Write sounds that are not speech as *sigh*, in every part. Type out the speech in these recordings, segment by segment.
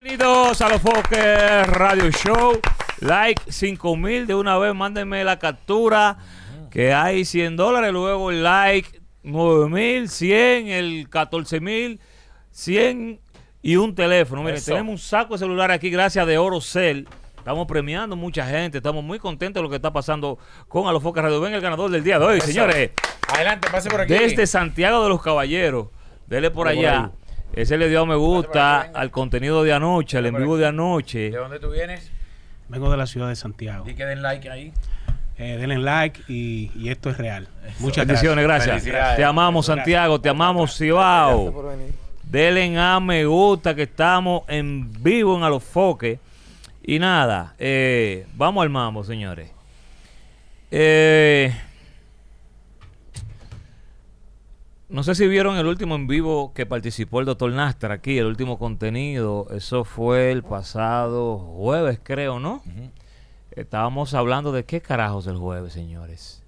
Bienvenidos a los Foques Radio Show. Like 5000 de una vez, mándenme la captura que hay 100 dólares. Luego el like 9000, 100, el 14000, 100 y un teléfono. Miren, tenemos un saco de celular aquí, gracias de Oro Cell Estamos premiando mucha gente, estamos muy contentos de lo que está pasando con Alofoca Radio. Ven el ganador del día de hoy, señores. Adelante, pase por aquí. Desde Santiago de los Caballeros. Dele por allá. ese le dio me gusta al contenido de anoche, al en vivo de anoche. ¿De dónde tú vienes? Vengo de la ciudad de Santiago. Y que den like ahí. Eh, denle like y, esto es real. Muchas gracias. gracias. Te amamos, Santiago, te amamos, Cibao. Denle a me gusta que estamos en vivo en Alofoque. Y nada, eh, vamos al mambo, señores. Eh, no sé si vieron el último en vivo que participó el doctor Nastra aquí, el último contenido. Eso fue el pasado jueves, creo, ¿no? Estábamos hablando de qué carajos el jueves, señores.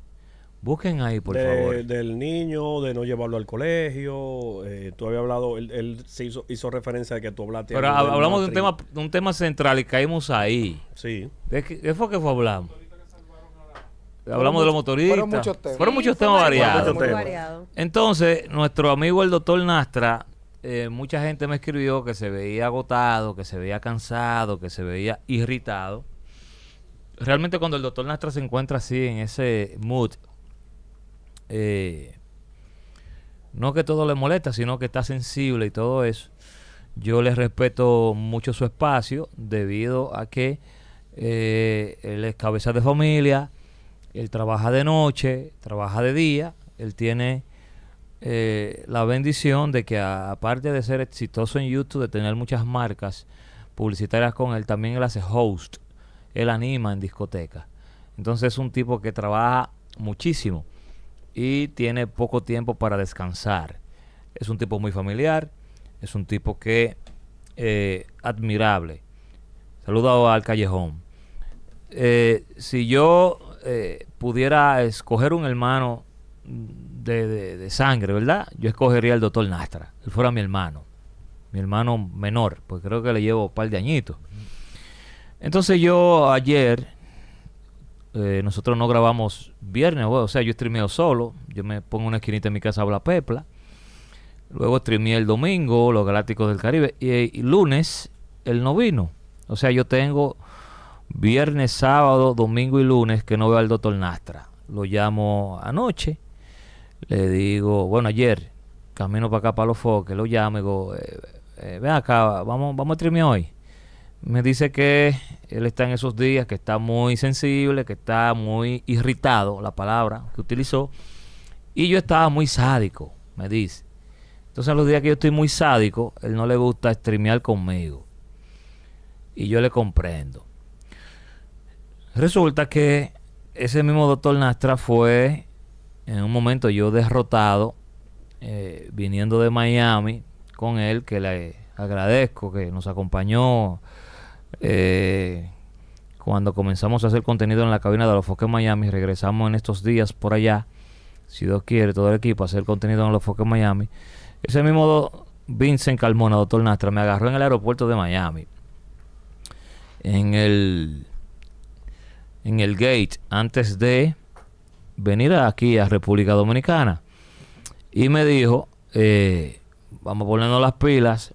Busquen ahí, por favor. Del niño, de no llevarlo al colegio. Eh, tú habías hablado, él, se hizo, hizo, referencia de que tú hablaste. Pero hablamos de un tema, un tema central y caímos ahí. Sí. ¿De qué, fue que fue hablamos? Hablamos de los motoristas. Fueron muchos temas. Fueron muchos temas variados. Entonces, nuestro amigo el doctor Nastra, eh, mucha gente me escribió que se veía agotado, que se veía cansado, que se veía irritado realmente cuando el doctor Nastra se encuentra así en ese mood, eh, no que todo le molesta, sino que está sensible y todo eso. Yo le respeto mucho su espacio debido a que eh, él es cabeza de familia, él trabaja de noche, trabaja de día, él tiene eh, la bendición de que aparte de ser exitoso en YouTube, de tener muchas marcas publicitarias con él, también él hace host, él anima en discoteca Entonces es un tipo que trabaja muchísimo y tiene poco tiempo para descansar. Es un tipo muy familiar, es un tipo que eh, admirable. saludado al callejón. Eh, si yo eh, pudiera escoger un hermano de, sangre, ¿verdad? Yo escogería al doctor Nastra. Él fuera mi hermano. Mi hermano menor, pues creo que le llevo un par de añitos. Entonces yo ayer eh, nosotros no grabamos viernes, o sea, yo streameo solo, yo me pongo una esquinita en mi casa a pepla, luego streameé el domingo, los Galácticos del Caribe, y, eh, lunes el no vino, o sea, yo tengo viernes, sábado, domingo y lunes que no veo al doctor Nastra, lo llamo anoche, le digo, bueno, ayer, camino para acá, para los foques, lo llamo y digo, eh, ven acá, vamos, vamos a streamear hoy me dice que él está en esos días, que está muy sensible, que está muy irritado, la palabra que utilizó, y yo estaba muy sádico, me dice. Entonces, los días que yo estoy muy sádico, él no le gusta streamear conmigo. Y yo le comprendo. Resulta que ese mismo doctor Nastra fue, en un momento yo derrotado, eh, viniendo de Miami con él, que le agradezco que nos acompañó eh, cuando comenzamos a hacer contenido en la cabina de los Foques Miami, regresamos en estos días por allá, si Dios quiere, todo el equipo, a hacer contenido en los Foques Miami. Ese mismo Vincent Calmona, doctor Nastra, me agarró en el aeropuerto de Miami. En el, en el gate, antes de venir aquí a República Dominicana. Y me dijo, eh, vamos poniendo las pilas,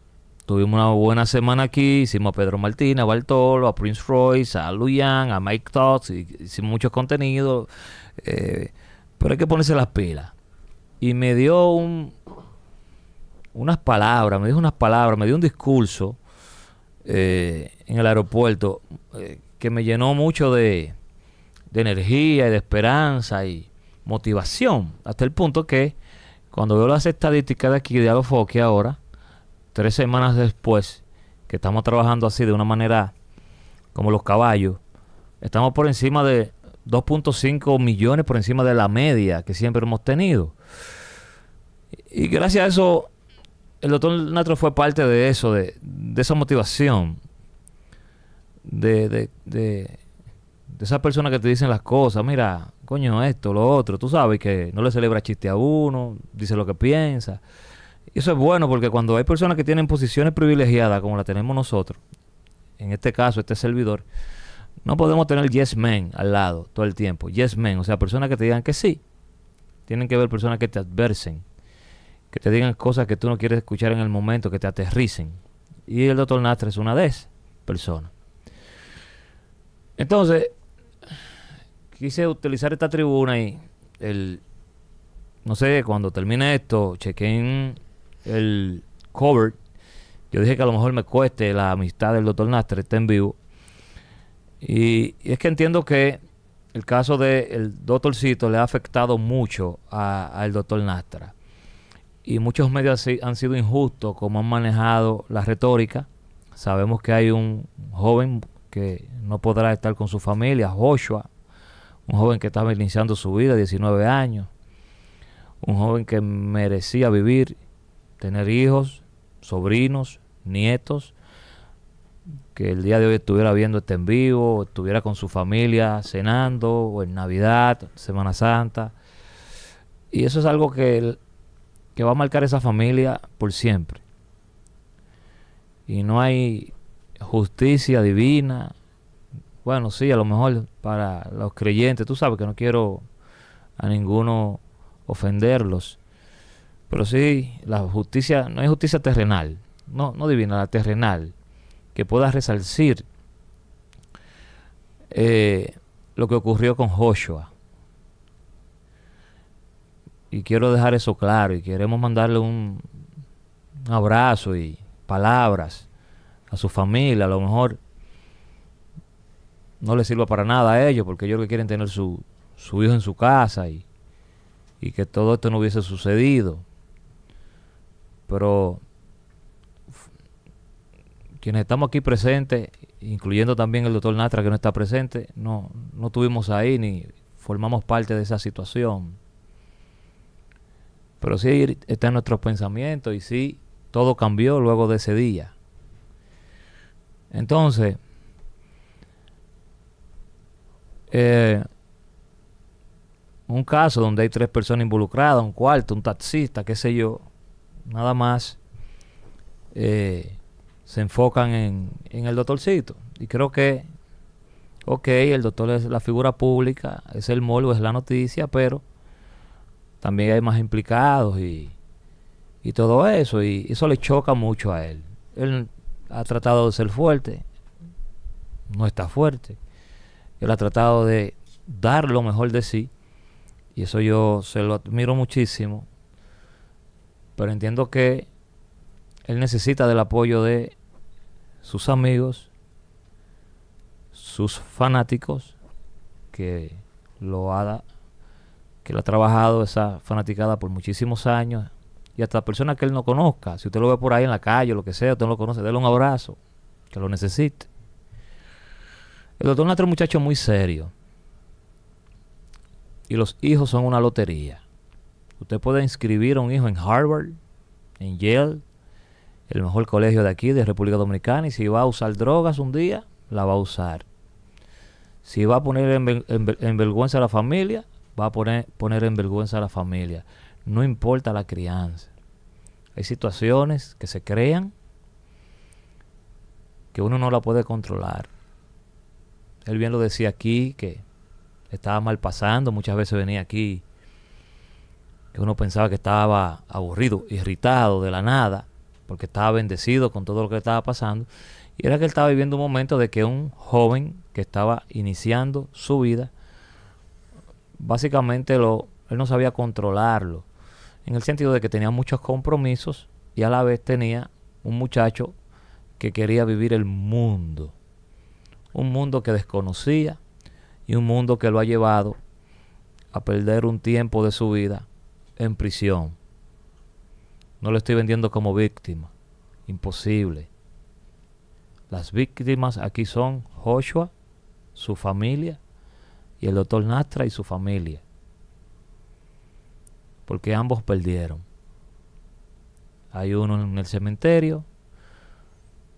Tuvimos una buena semana aquí, hicimos a Pedro Martínez, a Bartolo, a Prince Royce, a Yang, a Mike Todd... hicimos muchos contenidos, eh, pero hay que ponerse las pilas. Y me dio un, unas palabras, me dijo unas palabras, me dio un discurso eh, en el aeropuerto eh, que me llenó mucho de, de energía y de esperanza y motivación, hasta el punto que cuando veo las estadísticas de aquí de Alofoque ahora, tres semanas después, que estamos trabajando así de una manera como los caballos, estamos por encima de 2.5 millones, por encima de la media que siempre hemos tenido. Y gracias a eso, el doctor Natro fue parte de eso, de, esa motivación, de, de, de, de esas personas que te dicen las cosas, mira, coño, esto, lo otro, tú sabes que no le celebra chiste a uno, dice lo que piensa. Y eso es bueno porque cuando hay personas que tienen posiciones privilegiadas, como la tenemos nosotros, en este caso, este servidor, no podemos tener yes men al lado todo el tiempo. Yes men, o sea, personas que te digan que sí. Tienen que ver personas que te adversen, que te digan cosas que tú no quieres escuchar en el momento, que te aterricen. Y el doctor Nastra es una de esas personas. Entonces, quise utilizar esta tribuna y el, no sé, cuando termine esto, chequen el cover. Yo dije que a lo mejor me cueste la amistad del doctor Nastra está en vivo. Y, es que entiendo que el caso del doctorcito le ha afectado mucho al doctor Nastra. Y muchos medios han sido injustos como han manejado la retórica. Sabemos que hay un joven que no podrá estar con su familia, Joshua, un joven que estaba iniciando su vida, 19 años, un joven que merecía vivir tener hijos, sobrinos, nietos, que el día de hoy estuviera viendo este en vivo, estuviera con su familia cenando, o en Navidad, Semana Santa. Y eso es algo que, que va a marcar esa familia por siempre. Y no hay justicia divina. Bueno, sí, a lo mejor para los creyentes, tú sabes que no quiero a ninguno ofenderlos, pero sí, la justicia no es justicia terrenal, no, no divina, la terrenal, que pueda resarcir eh, lo que ocurrió con Joshua. Y quiero dejar eso claro y queremos mandarle un, un abrazo y palabras a su familia. A lo mejor no le sirva para nada a ellos porque ellos que quieren tener su, su hijo en su casa y, y que todo esto no hubiese sucedido pero quienes estamos aquí presentes, incluyendo también el doctor Natra que no está presente, no, no estuvimos ahí ni formamos parte de esa situación. Pero sí está en nuestros pensamientos y sí, todo cambió luego de ese día. Entonces, eh, un caso donde hay tres personas involucradas, un cuarto, un taxista, qué sé yo, nada más eh, se enfocan en, en, el doctorcito. Y creo que, ok, el doctor es la figura pública, es el molo es la noticia, pero también hay más implicados y, y todo eso. Y eso le choca mucho a él. Él ha tratado de ser fuerte, no está fuerte. Él ha tratado de dar lo mejor de sí. Y eso yo se lo admiro muchísimo pero entiendo que él necesita del apoyo de sus amigos, sus fanáticos, que lo ha, que lo ha trabajado esa fanaticada por muchísimos años, y hasta personas que él no conozca. Si usted lo ve por ahí en la calle, o lo que sea, usted no lo conoce, déle un abrazo, que lo necesite. El doctor es un muchacho muy serio. Y los hijos son una lotería. Usted puede inscribir a un hijo en Harvard, en Yale, el mejor colegio de aquí, de República Dominicana, y si va a usar drogas un día, la va a usar. Si va a poner en, vergüenza a la familia, va a poner, poner en vergüenza a la familia. No importa la crianza. Hay situaciones que se crean que uno no la puede controlar. Él bien lo decía aquí, que estaba mal pasando, muchas veces venía aquí que uno pensaba que estaba aburrido, irritado de la nada, porque estaba bendecido con todo lo que estaba pasando, y era que él estaba viviendo un momento de que un joven que estaba iniciando su vida, básicamente lo, él no sabía controlarlo, en el sentido de que tenía muchos compromisos y a la vez tenía un muchacho que quería vivir el mundo, un mundo que desconocía y un mundo que lo ha llevado a perder un tiempo de su vida en prisión. No lo estoy vendiendo como víctima. Imposible. Las víctimas aquí son Joshua, su familia y el doctor Nastra y su familia. Porque ambos perdieron. Hay uno en el cementerio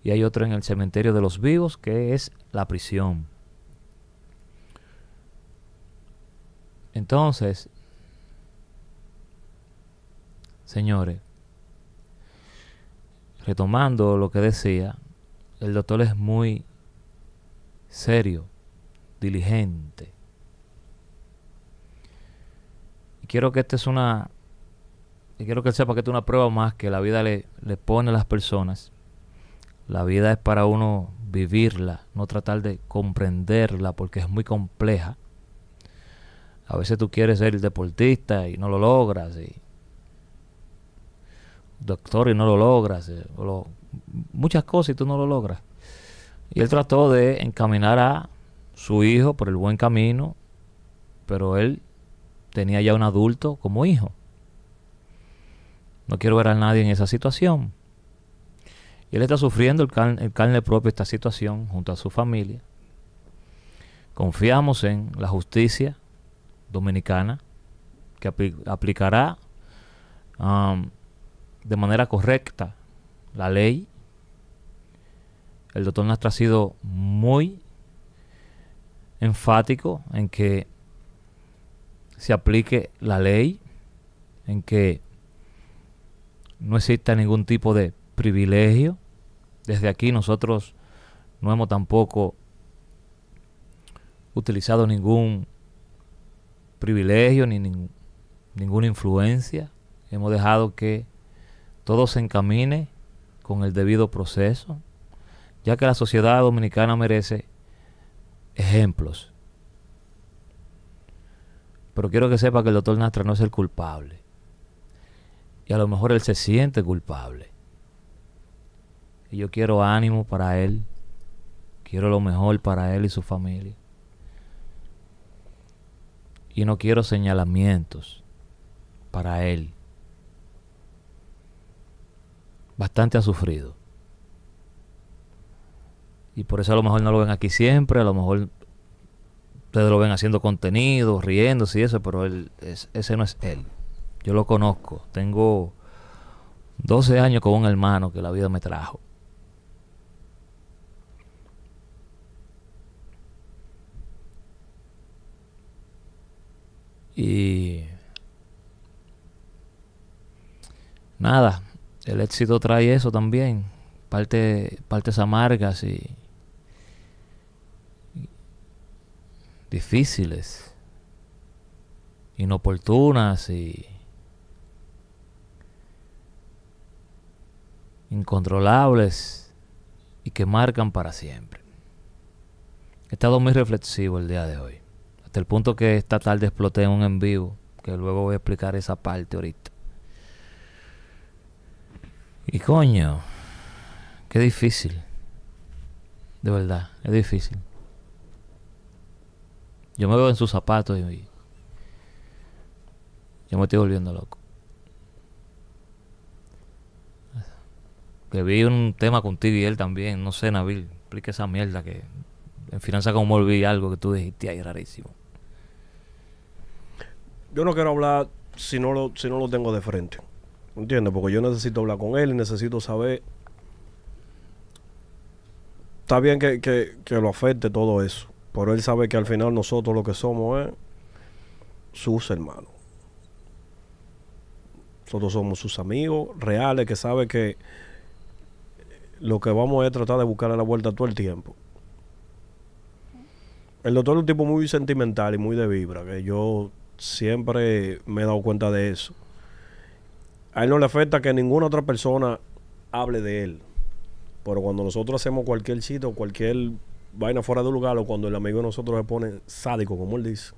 y hay otro en el cementerio de los vivos que es la prisión. Entonces, Señores, retomando lo que decía, el doctor es muy serio, diligente. Y quiero que este es una. quiero que él sepa que es una prueba más que la vida le, le pone a las personas. La vida es para uno vivirla, no tratar de comprenderla porque es muy compleja. A veces tú quieres ser deportista y no lo logras y doctor y no lo logras, eh, muchas cosas y tú no lo logras. Y él trató de encaminar a su hijo por el buen camino, pero él tenía ya un adulto como hijo. No quiero ver a nadie en esa situación. Y él está sufriendo el, el carne propio esta situación junto a su familia. Confiamos en la justicia dominicana que aplicará um, de manera correcta la ley. El doctor Nastra ha sido muy enfático en que se aplique la ley, en que no exista ningún tipo de privilegio. Desde aquí nosotros no hemos tampoco utilizado ningún privilegio ni ninguna influencia. Hemos dejado que todo se encamine con el debido proceso, ya que la sociedad dominicana merece ejemplos. Pero quiero que sepa que el doctor Nastra no es el culpable. Y a lo mejor él se siente culpable. Y yo quiero ánimo para él. Quiero lo mejor para él y su familia. Y no quiero señalamientos para él bastante ha sufrido. Y por eso a lo mejor no lo ven aquí siempre, a lo mejor ustedes lo ven haciendo contenido, riendo y eso, pero él, ese no es él. Yo lo conozco. Tengo 12 años con un hermano que la vida me trajo. Y nada, el éxito trae eso también, parte, partes amargas y difíciles, inoportunas y incontrolables y que marcan para siempre. He estado muy reflexivo el día de hoy, hasta el punto que esta tarde exploté en un en vivo, que luego voy a explicar esa parte ahorita. Y coño, qué difícil. De verdad, es difícil. Yo me veo en sus zapatos y yo me estoy volviendo loco. Que vi un tema contigo y él también, no sé, Nabil, explica esa mierda que en finanza como olvidé algo que tú dijiste ahí rarísimo. Yo no quiero hablar si no lo, si no lo tengo de frente. ¿Entiendes? Porque yo necesito hablar con él necesito saber. Está bien que, lo afecte todo eso, pero él sabe que al final nosotros lo que somos es sus hermanos. Nosotros somos sus amigos reales que sabe que lo que vamos es tratar de buscar a la vuelta todo el tiempo. El doctor es un tipo muy sentimental y muy de vibra, que yo siempre me he dado cuenta de eso a él no le afecta que ninguna otra persona hable de él. Pero cuando nosotros hacemos cualquier sitio, cualquier vaina fuera de lugar, o cuando el amigo de nosotros se pone sádico, como él dice,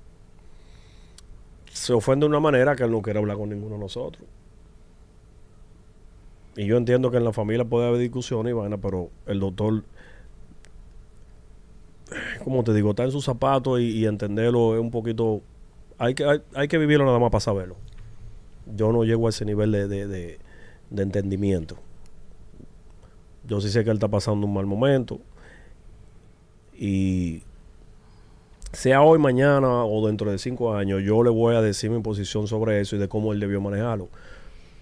se ofende de una manera que él no quiere hablar con ninguno de nosotros. Y yo entiendo que en la familia puede haber discusiones y vaina, pero el doctor, como te digo, está en sus zapatos y, entenderlo es un poquito. Hay que, hay que vivirlo nada más para saberlo yo no llego a ese nivel de, de, entendimiento. Yo sí sé que él está pasando un mal momento. Y sea hoy, mañana o dentro de cinco años, yo le voy a decir mi posición sobre eso y de cómo él debió manejarlo.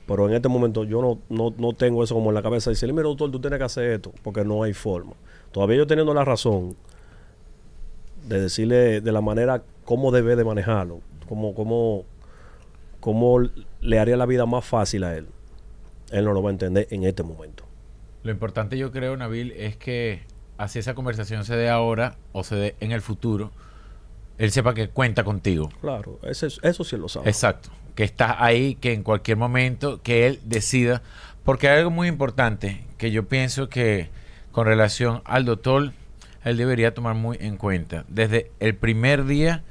Pero en este momento yo no, no, tengo eso como en la cabeza. Dice, mira, doctor, tú tienes que hacer esto, porque no hay forma. Todavía yo teniendo la razón de decirle de la manera cómo debe de manejarlo, como cómo, cómo le haría la vida más fácil a él. Él no lo va a entender en este momento. Lo importante yo creo, Nabil, es que así esa conversación se dé ahora o se dé en el futuro, él sepa que cuenta contigo. Claro, eso, eso sí lo sabe. Exacto, que estás ahí, que en cualquier momento que él decida, porque hay algo muy importante que yo pienso que con relación al doctor, él debería tomar muy en cuenta. Desde el primer día,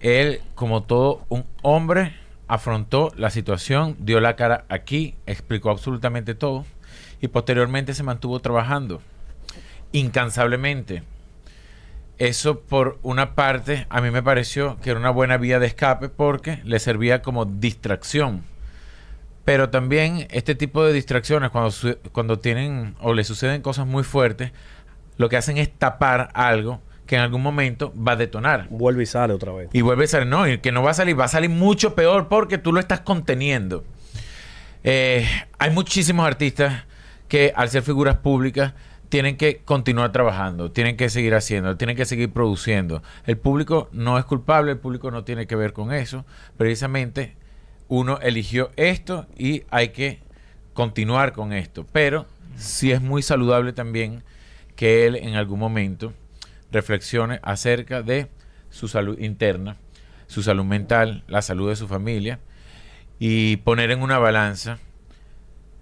él, como todo un hombre, afrontó la situación, dio la cara aquí, explicó absolutamente todo y posteriormente se mantuvo trabajando incansablemente. Eso por una parte a mí me pareció que era una buena vía de escape porque le servía como distracción. Pero también este tipo de distracciones cuando, cuando tienen o le suceden cosas muy fuertes, lo que hacen es tapar algo que en algún momento va a detonar. Vuelve y sale otra vez. Y vuelve y sale. No, y que no va a salir, va a salir mucho peor porque tú lo estás conteniendo. Eh, hay muchísimos artistas que al ser figuras públicas tienen que continuar trabajando, tienen que seguir haciendo, tienen que seguir produciendo. El público no es culpable, el público no tiene que ver con eso. Precisamente uno eligió esto y hay que continuar con esto. Pero sí es muy saludable también que él en algún momento reflexione acerca de su salud interna, su salud mental, la salud de su familia y poner en una balanza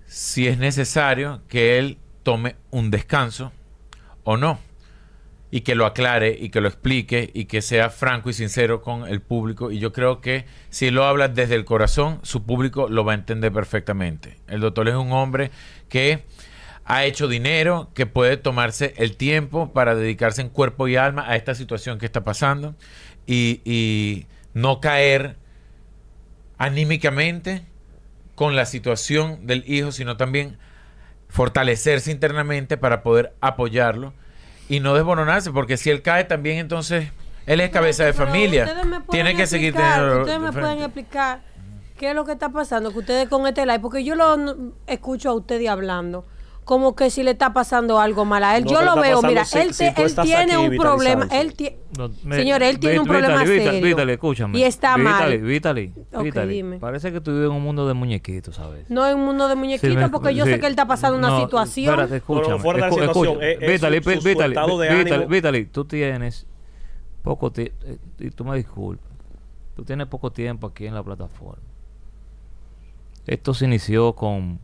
si es necesario que él tome un descanso o no y que lo aclare y que lo explique y que sea franco y sincero con el público. Y yo creo que si lo habla desde el corazón, su público lo va a entender perfectamente. El doctor es un hombre que ha hecho dinero, que puede tomarse el tiempo para dedicarse en cuerpo y alma a esta situación que está pasando y, no caer anímicamente con la situación del hijo, sino también fortalecerse internamente para poder apoyarlo y no desboronarse, porque si él cae también entonces él es cabeza de familia. Tiene que seguir teniendo... Ustedes me pueden explicar qué es lo que está pasando, que ustedes con este live, porque yo lo escucho a ustedes hablando como que si le está pasando algo mal a él. Yo lo veo, mira, él, él tiene un problema, él señor, él tiene un problema serio. escúchame. Y está mal. Vitali, okay, Parece que tú vives en un mundo de muñequitos, ¿sabes? No en un mundo de muñequitos, porque yo sé que él está pasando una situación. Espérate, escúchame. Fuera de la situación, eh, eh, Vitali, tú tienes poco tiempo, eh, y tú me disculpas, tú tienes poco tiempo aquí en la plataforma. Esto se inició con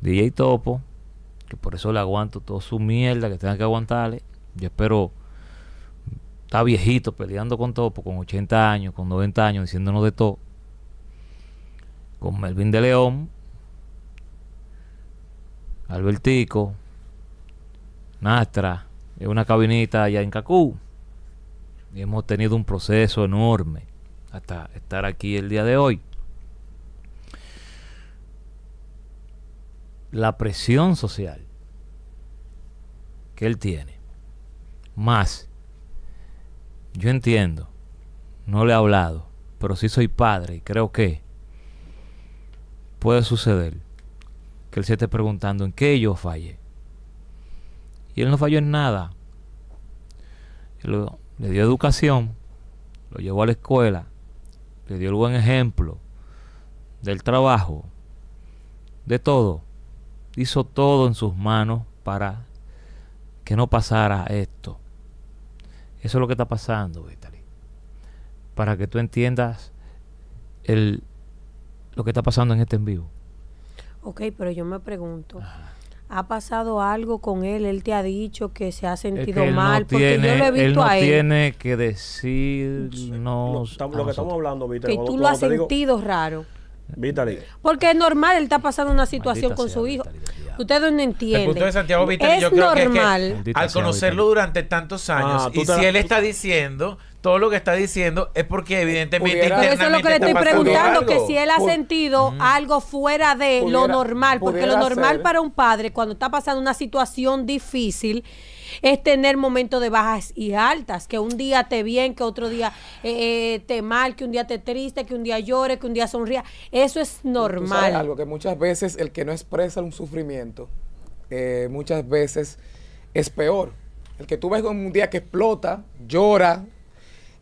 DJ Topo, que por eso le aguanto toda su mierda que tenga que aguantarle. Yo espero está viejito peleando con Topo, con 80 años, con 90 años, diciéndonos de todo. Con Melvin de León, Albertico, Nastra, es una cabinita allá en Cacú. Y hemos tenido un proceso enorme hasta estar aquí el día de hoy. la presión social que él tiene. Más, yo entiendo, no le he hablado, pero sí soy padre y creo que puede suceder que él se esté preguntando en qué yo fallé. Y él no falló en nada. le dio educación, lo llevó a la escuela, le dio el buen ejemplo del trabajo, de todo hizo todo en sus manos para que no pasara esto. Eso es lo que está pasando, Vitaly. Para que tú entiendas lo que está pasando en este en vivo. Ok, pero yo me pregunto. ha pasado algo con él, él te ha dicho que se ha sentido mal, porque yo lo he visto él no él. tiene que decir Lo, lo que estamos hablando, Que tú lo has sentido raro. Porque es normal, él está pasando una situación con su hijo. Ustedes no entienden. Santiago es normal. al conocerlo durante tantos ah, años, y si él está diciendo todo lo que está diciendo, es porque evidentemente eso es lo que le estoy preguntando, que si él ha sentido algo fuera de lo normal, porque lo normal para un padre, cuando está pasando una situación difícil, es tener momentos de bajas y altas, que un día te bien, que otro día eh, eh, te mal, que un día te triste, que un día llore, que un día sonría. Eso es normal. algo que muchas veces el que no expresa un sufrimiento, eh, muchas veces es peor. El que tú ves un día que explota, llora,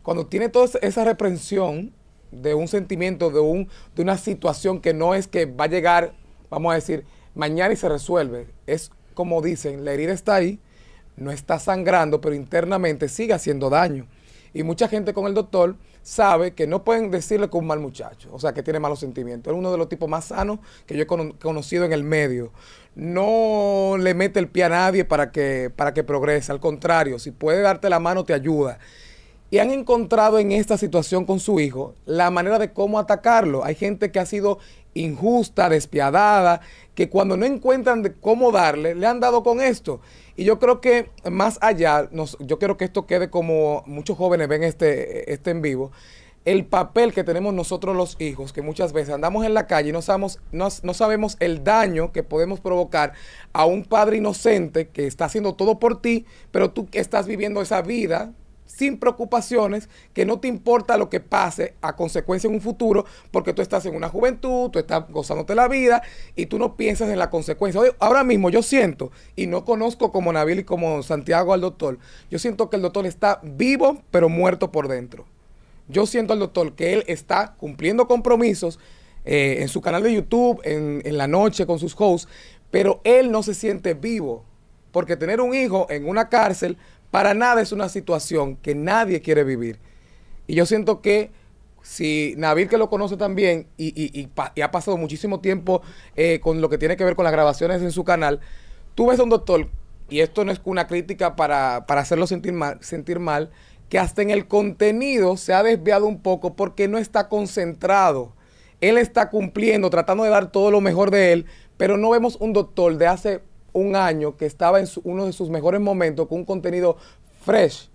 cuando tiene toda esa reprensión de un sentimiento, de, un, de una situación que no es que va a llegar, vamos a decir, mañana y se resuelve. Es como dicen, la herida está ahí, no está sangrando, pero internamente sigue haciendo daño. Y mucha gente con el doctor sabe que no pueden decirle que es un mal muchacho, o sea, que tiene malos sentimientos. Es uno de los tipos más sanos que yo he conocido en el medio. No le mete el pie a nadie para que, para que progrese, al contrario, si puede darte la mano, te ayuda. Y han encontrado en esta situación con su hijo la manera de cómo atacarlo. Hay gente que ha sido injusta, despiadada, que cuando no encuentran cómo darle, le han dado con esto. Y yo creo que más allá, yo quiero que esto quede como muchos jóvenes ven este, este en vivo, el papel que tenemos nosotros los hijos, que muchas veces andamos en la calle y no sabemos, no, sabemos el daño que podemos provocar a un padre inocente que está haciendo todo por ti, pero tú estás viviendo esa vida sin preocupaciones, que no te importa lo que pase a consecuencia en un futuro, porque tú estás en una juventud, tú estás gozándote la vida y tú no piensas en la consecuencia. ahora mismo yo siento, y no conozco como Nabil y como Santiago al doctor, yo siento que el doctor está vivo pero muerto por dentro. Yo siento al doctor que él está cumpliendo compromisos eh, en su canal de YouTube, en, en la noche con sus hosts, pero él no se siente vivo, porque tener un hijo en una cárcel para nada es una situación que nadie quiere vivir. Y yo siento que si Nabil, que lo conoce también y, ha pasado muchísimo tiempo eh, con lo que tiene que ver con las grabaciones en su canal, tú ves a un doctor, y esto no es una crítica para, hacerlo sentir mal, sentir mal, que hasta en el contenido se ha desviado un poco porque no está concentrado. Él está cumpliendo, tratando de dar todo lo mejor de él, pero no vemos un doctor de hace un año que estaba en uno de sus mejores momentos con un contenido fresh.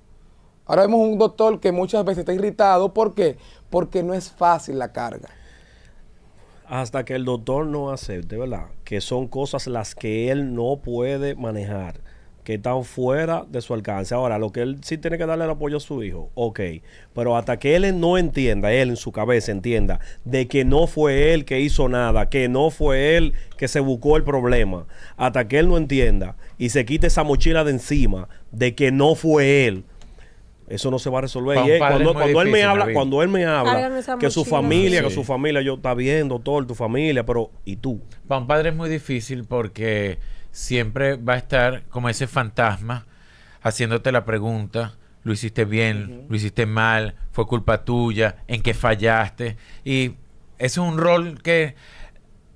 Ahora vemos un doctor que muchas veces está irritado. ¿Por qué? Porque no es fácil la carga. Hasta que el doctor no acepte, ¿verdad? Que son cosas las que él no puede manejar que están fuera de su alcance. Ahora, lo que él sí tiene que darle el apoyo a su hijo, ok. Pero hasta que él no entienda, él en su cabeza entienda, de que no fue él que hizo nada, que no fue él que se buscó el problema, hasta que él no entienda y se quite esa mochila de encima de que no fue él, eso no se va a resolver. cuando, él me habla, cuando, él me habla, que su familia, que su familia, yo está bien, doctor, tu familia, pero ¿y tú? Para padre es muy difícil porque siempre va a estar como ese fantasma haciéndote la pregunta, lo hiciste bien, lo hiciste mal, fue culpa tuya, en qué fallaste. Y eso es un rol que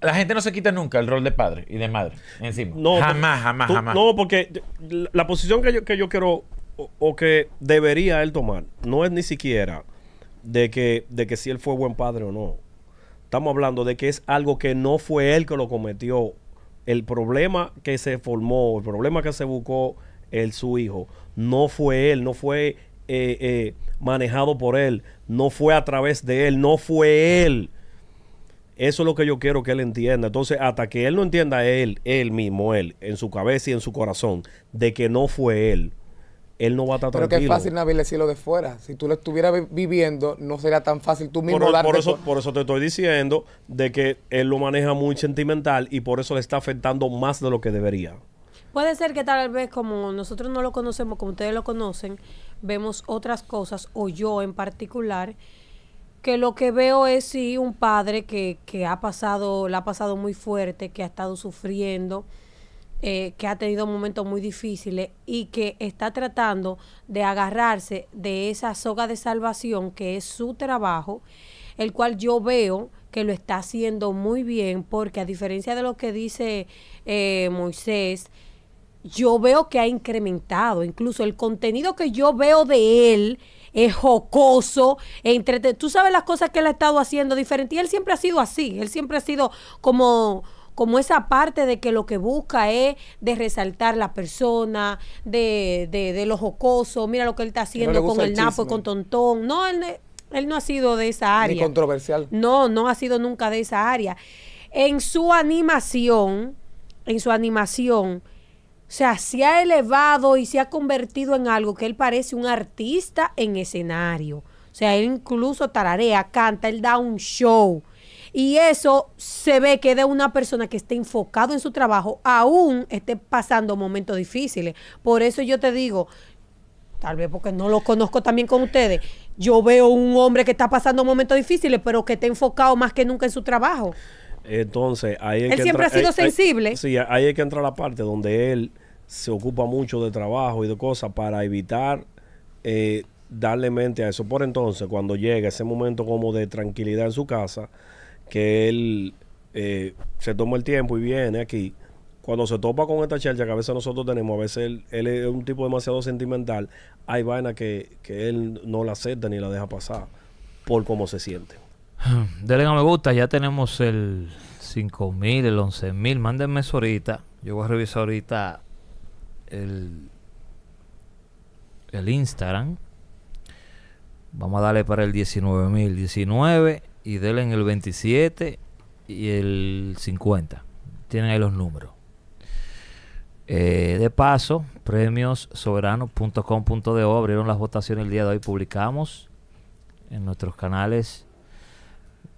la gente no se quita nunca, el rol de padre y de madre, encima. jamás, jamás, jamás. No, porque la posición que yo, que yo quiero o, o, que debería él tomar no es ni siquiera de que, de que si él fue buen padre o no. Estamos hablando de que es algo que no fue él que lo cometió el problema que se formó, el problema que se buscó el su hijo, no fue él, no fue eh, eh, manejado por él, no fue a través de él, no fue él. Eso es lo que yo quiero que él entienda. Entonces, hasta que él no entienda él, él mismo, él, en su cabeza y en su corazón, de que no fue él, él no va a estar tranquilo. Pero que es fácil, el cielo de fuera. Si tú lo estuvieras viviendo, no sería tan fácil tú mismo por, eso, por... eso te estoy diciendo de que él lo maneja muy sentimental y por eso le está afectando más de lo que debería. Puede ser que tal vez como nosotros no lo conocemos, como ustedes lo conocen, vemos otras cosas, o yo en particular, que lo que veo es sí un padre que, que ha pasado, la ha pasado muy fuerte, que ha estado sufriendo, eh, que ha tenido momentos muy difíciles y que está tratando de agarrarse de esa soga de salvación que es su trabajo, el cual yo veo que lo está haciendo muy bien, porque a diferencia de lo que dice eh, Moisés, yo veo que ha incrementado, incluso el contenido que yo veo de él es jocoso, entre tú sabes las cosas que él ha estado haciendo diferente y él siempre ha sido así, él siempre ha sido como como esa parte de que lo que busca es de resaltar la persona, de, de, de lo jocoso, mira lo que él está haciendo con el, napo y con Tontón. No, él, no ha sido de esa área. Ni controversial. No, no ha sido nunca de esa área. En su animación, en su animación, o sea, se ha elevado y se ha convertido en algo que él parece un artista en escenario. O sea, él incluso tararea, canta, él da un show. Y eso se ve que de una persona que esté enfocado en su trabajo, aún esté pasando momentos difíciles. Por eso yo te digo, tal vez porque no lo conozco también con ustedes, yo veo un hombre que está pasando momentos difíciles, pero que está enfocado más que nunca en su trabajo. Entonces, ahí es Él siempre ha sido sensible. sí, ahí hay que entra la parte donde él se ocupa mucho de trabajo y de cosas para evitar eh, darle mente a eso. Por entonces, cuando llega ese momento como de tranquilidad en su casa, que él eh, se toma el tiempo y viene aquí. Cuando se topa con esta charla que a veces nosotros tenemos, a veces él, es un tipo demasiado sentimental, hay vaina que, él no la acepta ni la deja pasar por cómo se siente. *sighs* Delega me gusta, ya tenemos el 5000, el 11000, mándenme eso ahorita. Yo voy a revisar ahorita el, el Instagram. Vamos a darle para el 19000, 19 y denle en el 27 y el 50. Tienen ahí los números. Eh, de paso, premiossoberano.com.de abrieron las votaciones el día de hoy. Publicamos en nuestros canales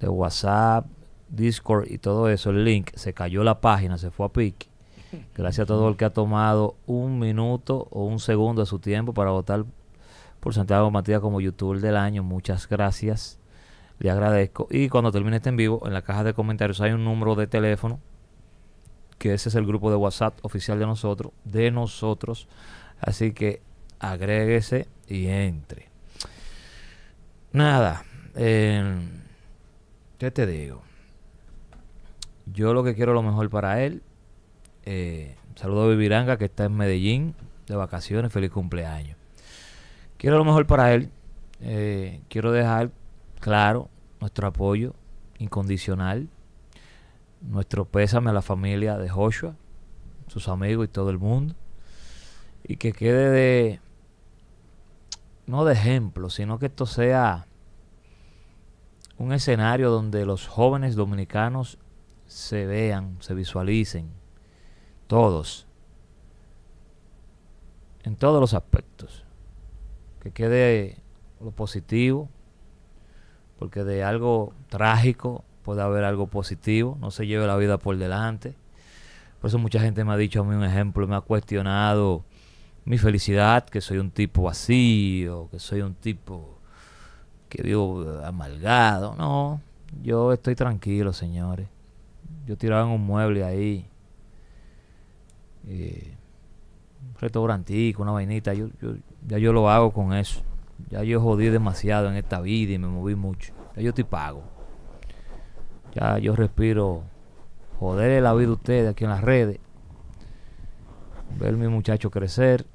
de WhatsApp, Discord y todo eso el link. Se cayó la página, se fue a pique. Gracias a todo el que ha tomado un minuto o un segundo de su tiempo para votar por Santiago Matías como youtuber del año. Muchas gracias. Le agradezco. Y cuando termine este en vivo, en la caja de comentarios hay un número de teléfono, que ese es el grupo de WhatsApp oficial de nosotros, de nosotros. Así que agréguese y entre. Nada, em, ¿qué te digo? Yo lo que quiero lo mejor para él. Eh, saludo a Viviranga que está en Medellín de vacaciones. Feliz cumpleaños. Quiero lo mejor para él. Eh, quiero dejar Claro, nuestro apoyo incondicional, nuestro pésame a la familia de Joshua, sus amigos y todo el mundo. Y que quede de, no de ejemplo, sino que esto sea un escenario donde los jóvenes dominicanos se vean, se visualicen, todos, en todos los aspectos. Que quede lo positivo, porque de algo trágico puede haber algo positivo, no se lleve la vida por delante. Por eso mucha gente me ha dicho a mí un ejemplo, me ha cuestionado mi felicidad, que soy un tipo vacío, que soy un tipo que digo eh, amalgado. No, yo estoy tranquilo, señores. Yo tiraba en un mueble ahí. Eh, un restaurantico, una vainita. Yo, yo, ya yo lo hago con eso. Ya yo jodí demasiado en esta vida y me moví mucho. Ya yo estoy pago. Ya yo respiro joder la vida de ustedes aquí en las redes. Ver mi muchacho crecer.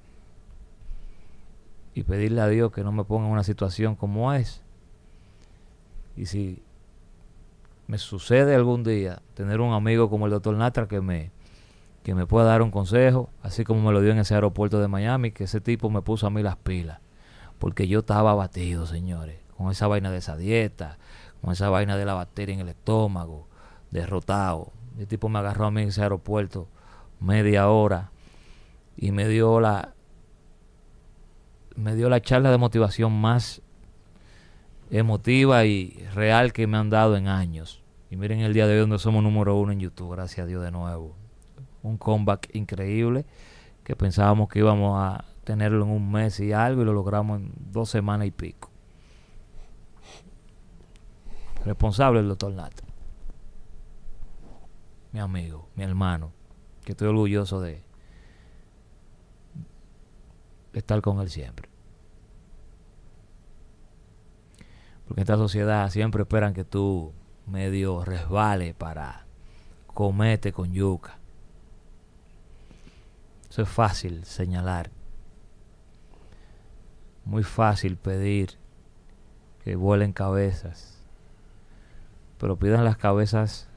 Y pedirle a Dios que no me ponga en una situación como es. Y si me sucede algún día tener un amigo como el doctor Natra que me, que me pueda dar un consejo, así como me lo dio en ese aeropuerto de Miami, que ese tipo me puso a mí las pilas porque yo estaba abatido, señores, con esa vaina de esa dieta, con esa vaina de la bacteria en el estómago, derrotado. El tipo me agarró a mí en ese aeropuerto media hora y me dio la me dio la charla de motivación más emotiva y real que me han dado en años. Y miren el día de hoy donde somos número uno en YouTube, gracias a Dios de nuevo. Un comeback increíble que pensábamos que íbamos a tenerlo en un mes y algo y lo logramos en dos semanas y pico. Responsable el doctor Nata. Mi amigo, mi hermano, que estoy orgulloso de, estar con él siempre. Porque en esta sociedad siempre esperan que tú medio resbale para comete con yuca. Eso es fácil señalar muy fácil pedir que vuelen cabezas, pero pidan las cabezas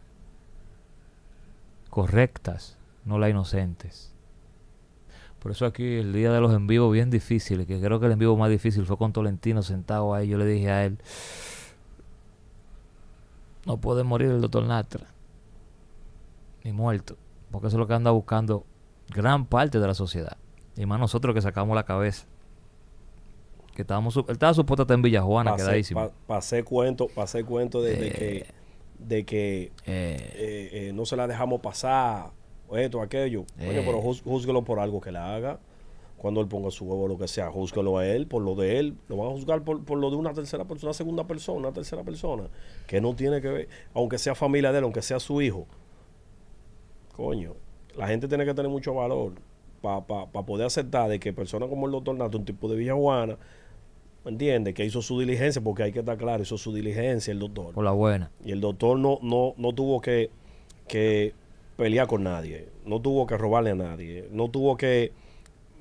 correctas, no las inocentes. Por eso aquí el día de los en vivo bien difícil, que creo que el en vivo más difícil fue con Tolentino sentado ahí, yo le dije a él, no puede morir el doctor Natra, ni muerto, porque eso es lo que anda buscando gran parte de la sociedad, y más nosotros que sacamos la cabeza. Que estábamos, él estaba estar en Villajuana, quedadísimo. pasé cuento, pasé cuento de, que, de que eh, eh. Eh, no se la dejamos pasar, esto, aquello. pero júzguelo por algo que la haga cuando él ponga su huevo, lo que sea, júzguelo a él por lo de él. Lo van a juzgar por, lo de una tercera persona, segunda persona, una tercera persona, que no tiene que ver, aunque sea familia de él, aunque sea su hijo. Coño, la gente tiene que tener mucho valor para poder aceptar de que personas como el doctor Nato, un tipo de Villajuana, ¿Me entiendes? Que hizo su diligencia, porque hay que estar claro, hizo su diligencia el doctor. Por la buena. Y el doctor no, no, no tuvo que, que pelear con nadie, no tuvo que robarle a nadie, no tuvo que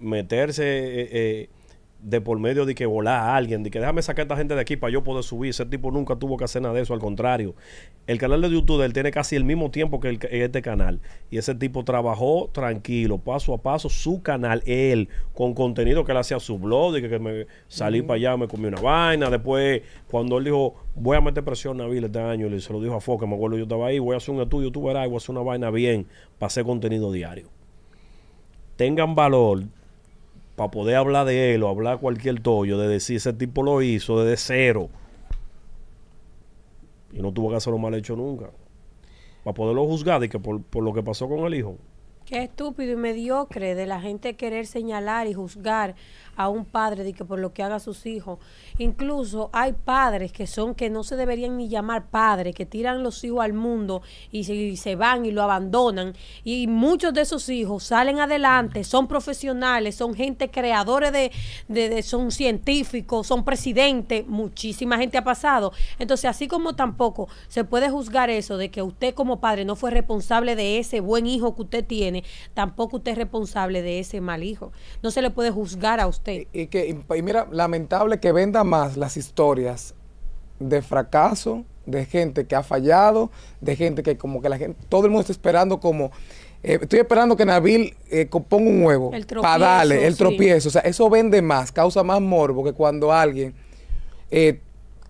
meterse eh, eh, de por medio de que volar a alguien, de que déjame sacar a esta gente de aquí para yo poder subir. Ese tipo nunca tuvo que hacer nada de eso, al contrario. El canal de YouTube él tiene casi el mismo tiempo que este canal. Y ese tipo trabajó tranquilo, paso a paso, su canal, él, con contenido que él hacía su blog, de que, me salí para allá, me comí una vaina. Después, cuando él dijo, voy a meter presión a Bill este año, y se lo dijo a Fox, me acuerdo yo estaba ahí, voy a hacer un estudio, tú verás, voy a hacer una vaina bien para hacer contenido diario. Tengan valor, para poder hablar de él o hablar cualquier tollo, de decir ese tipo lo hizo desde cero. Y no tuvo que hacerlo mal hecho nunca. Para poderlo juzgar que por, por lo que pasó con el hijo. Qué estúpido y mediocre de la gente querer señalar y juzgar a un padre de que por lo que haga sus hijos. Incluso hay padres que son que no se deberían ni llamar padres, que tiran los hijos al mundo y se, van y lo abandonan. Y muchos de esos hijos salen adelante, son profesionales, son gente creadores de, de, de son científicos, son presidentes, muchísima gente ha pasado. Entonces, así como tampoco se puede juzgar eso de que usted como padre no fue responsable de ese buen hijo que usted tiene, tampoco usted es responsable de ese mal hijo. No se le puede juzgar a usted y, que, y, mira, lamentable que venda más las historias de fracaso, de gente que ha fallado, de gente que como que la gente, todo el mundo está esperando como, eh, estoy esperando que Nabil eh, ponga un huevo, para darle el tropiezo, o sea, eso vende más, causa más morbo que cuando alguien eh,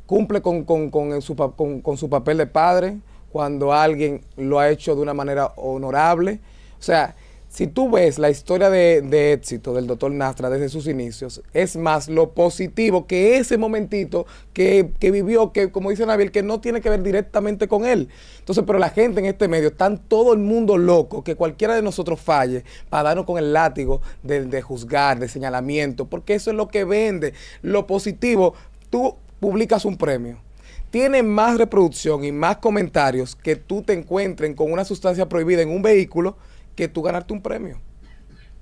cumple con, con, su, con, su, papel de padre, cuando alguien lo ha hecho de una manera honorable, o sea, si tú ves la historia de, éxito del doctor Nastra desde sus inicios, es más lo positivo que ese momentito que, vivió, que como dice Nabil, que no tiene que ver directamente con él. Entonces, pero la gente en este medio, están todo el mundo loco, que cualquiera de nosotros falle para darnos con el látigo de, de juzgar, de señalamiento, porque eso es lo que vende. Lo positivo, tú publicas un premio tiene más reproducción y más comentarios que tú te encuentren con una sustancia prohibida en un vehículo que tú ganarte un premio.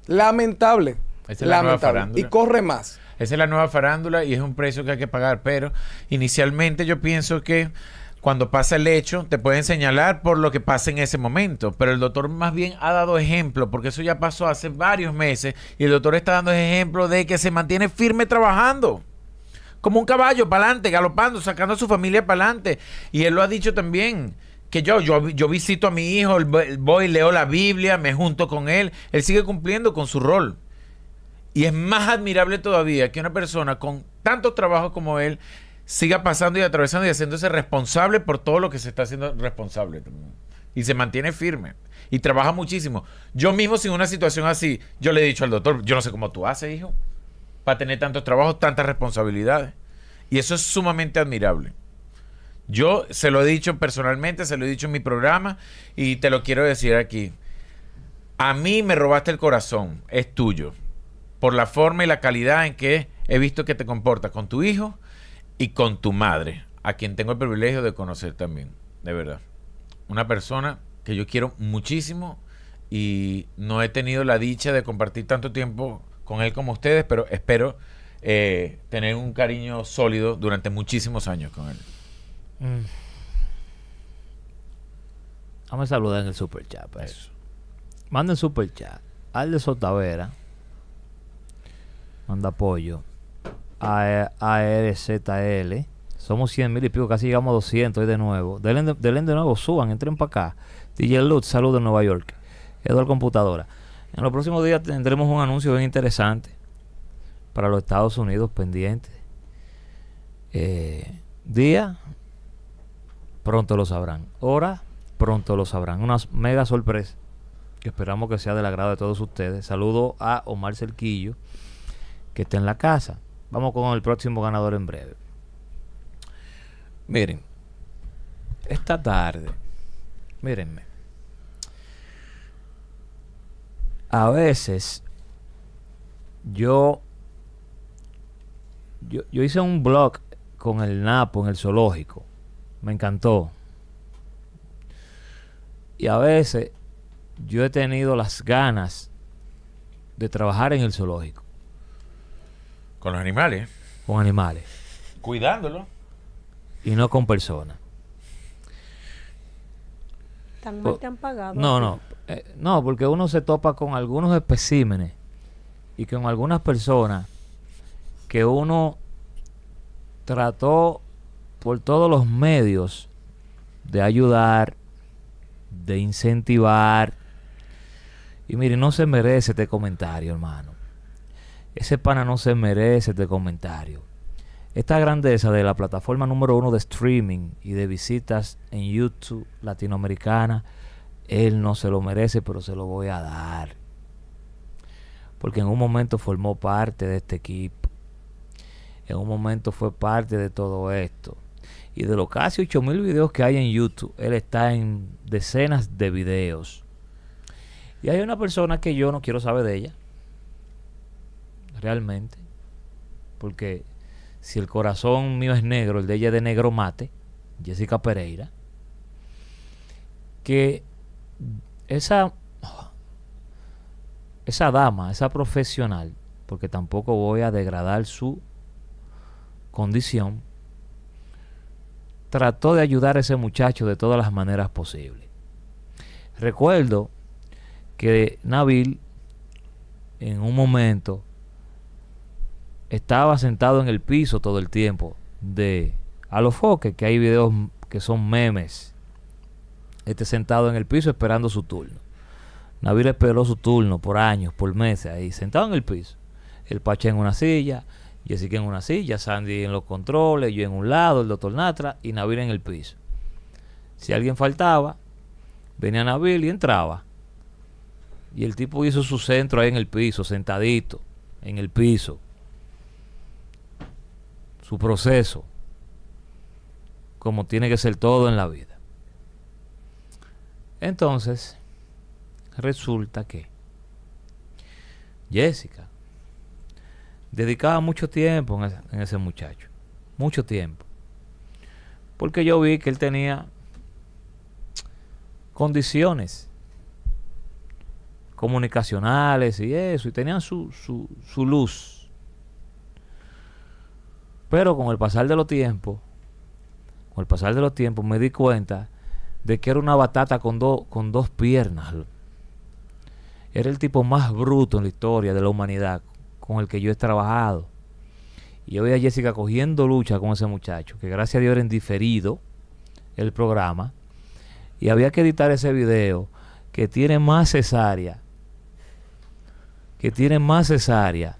Lamentable. Lamentable. y corre más. Esa es la nueva farándula y es un precio que hay que pagar. Pero inicialmente yo pienso que cuando pasa el hecho, te pueden señalar por lo que pasa en ese momento. Pero el doctor más bien ha dado ejemplo, porque eso ya pasó hace varios meses, y el doctor está dando ejemplo de que se mantiene firme trabajando. Como un caballo, para adelante, galopando, sacando a su familia para adelante. Y él lo ha dicho también que yo, yo, yo visito a mi hijo, voy, leo la Biblia, me junto con él, él sigue cumpliendo con su rol. Y es más admirable todavía que una persona con tantos trabajos como él siga pasando y atravesando y haciéndose responsable por todo lo que se está haciendo responsable. Y se mantiene firme. Y trabaja muchísimo. Yo mismo, sin una situación así, yo le he dicho al doctor, yo no sé cómo tú haces, hijo, para tener tantos trabajos, tantas responsabilidades. Y eso es sumamente admirable. Yo se lo he dicho personalmente, se lo he dicho en mi programa y te lo quiero decir aquí. A mí me robaste el corazón, es tuyo, por la forma y la calidad en que he visto que te comportas con tu hijo y con tu madre, a quien tengo el privilegio de conocer también, de verdad. Una persona que yo quiero muchísimo y no he tenido la dicha de compartir tanto tiempo con él como ustedes, pero espero eh, tener un cariño sólido durante muchísimos años con él. Mm. Vamos a saludar en el super chat. Pues. Manden super chat. de Sotavera. Manda apoyo. ARZL. E, e e Somos 100 mil y pico, casi llegamos a 200 y de nuevo. Delen de, de nuevo, suban, entren para acá. DJ Lutz, saludos en Nueva York. Eduardo Computadora. En los próximos días tendremos un anuncio bien interesante para los Estados Unidos pendiente. Eh, día pronto lo sabrán. Ahora, pronto lo sabrán. Una mega sorpresa que esperamos que sea del agrado de todos ustedes. Saludo a Omar Cerquillo, que está en la casa. Vamos con el próximo ganador en breve. Miren, esta tarde, mírenme. A veces yo, yo, yo hice un blog con el Napo en el zoológico me encantó. Y a veces yo he tenido las ganas de trabajar en el zoológico. Con los animales. Con animales. Cuidándolos. Y no con personas. también te han pagado. No, no. Eh, no, porque uno se topa con algunos especímenes y con algunas personas que uno trató por todos los medios de ayudar, de incentivar. Y mire, no se merece este comentario, hermano. Ese pana no se merece este comentario. Esta grandeza de la plataforma número uno de streaming y de visitas en YouTube latinoamericana, él no se lo merece, pero se lo voy a dar. Porque en un momento formó parte de este equipo. En un momento fue parte de todo esto y de los casi 8000 videos que hay en YouTube, él está en decenas de videos. Y hay una persona que yo no quiero saber de ella, realmente, porque si el corazón mío es negro, el de ella es de negro mate, Jessica Pereira, que esa, esa dama, esa profesional, porque tampoco voy a degradar su condición, trató de ayudar a ese muchacho de todas las maneras posibles. Recuerdo que Nabil en un momento estaba sentado en el piso todo el tiempo de a los Foque, que hay videos que son memes. Este sentado en el piso esperando su turno. Nabil esperó su turno por años, por meses ahí, sentado en el piso. El Pacha en una silla, Jessica en una silla, Sandy en los controles, yo en un lado, el doctor Natra y Nabil en el piso. Si alguien faltaba, venía Nabil y entraba. Y el tipo hizo su centro ahí en el piso, sentadito, en el piso. Su proceso, como tiene que ser todo en la vida. Entonces, resulta que Jessica dedicaba mucho tiempo en ese, muchacho, mucho tiempo. Porque yo vi que él tenía condiciones comunicacionales y eso, y tenía su, luz. Pero con el pasar de los tiempos, con el pasar de los tiempos me di cuenta de que era una batata con, con dos piernas. Era el tipo más bruto en la historia de la humanidad, con el que yo he trabajado. Y yo a Jessica cogiendo lucha con ese muchacho, que gracias a Dios eran diferido el programa. Y había que editar ese video que tiene más cesárea. Que tiene más cesárea.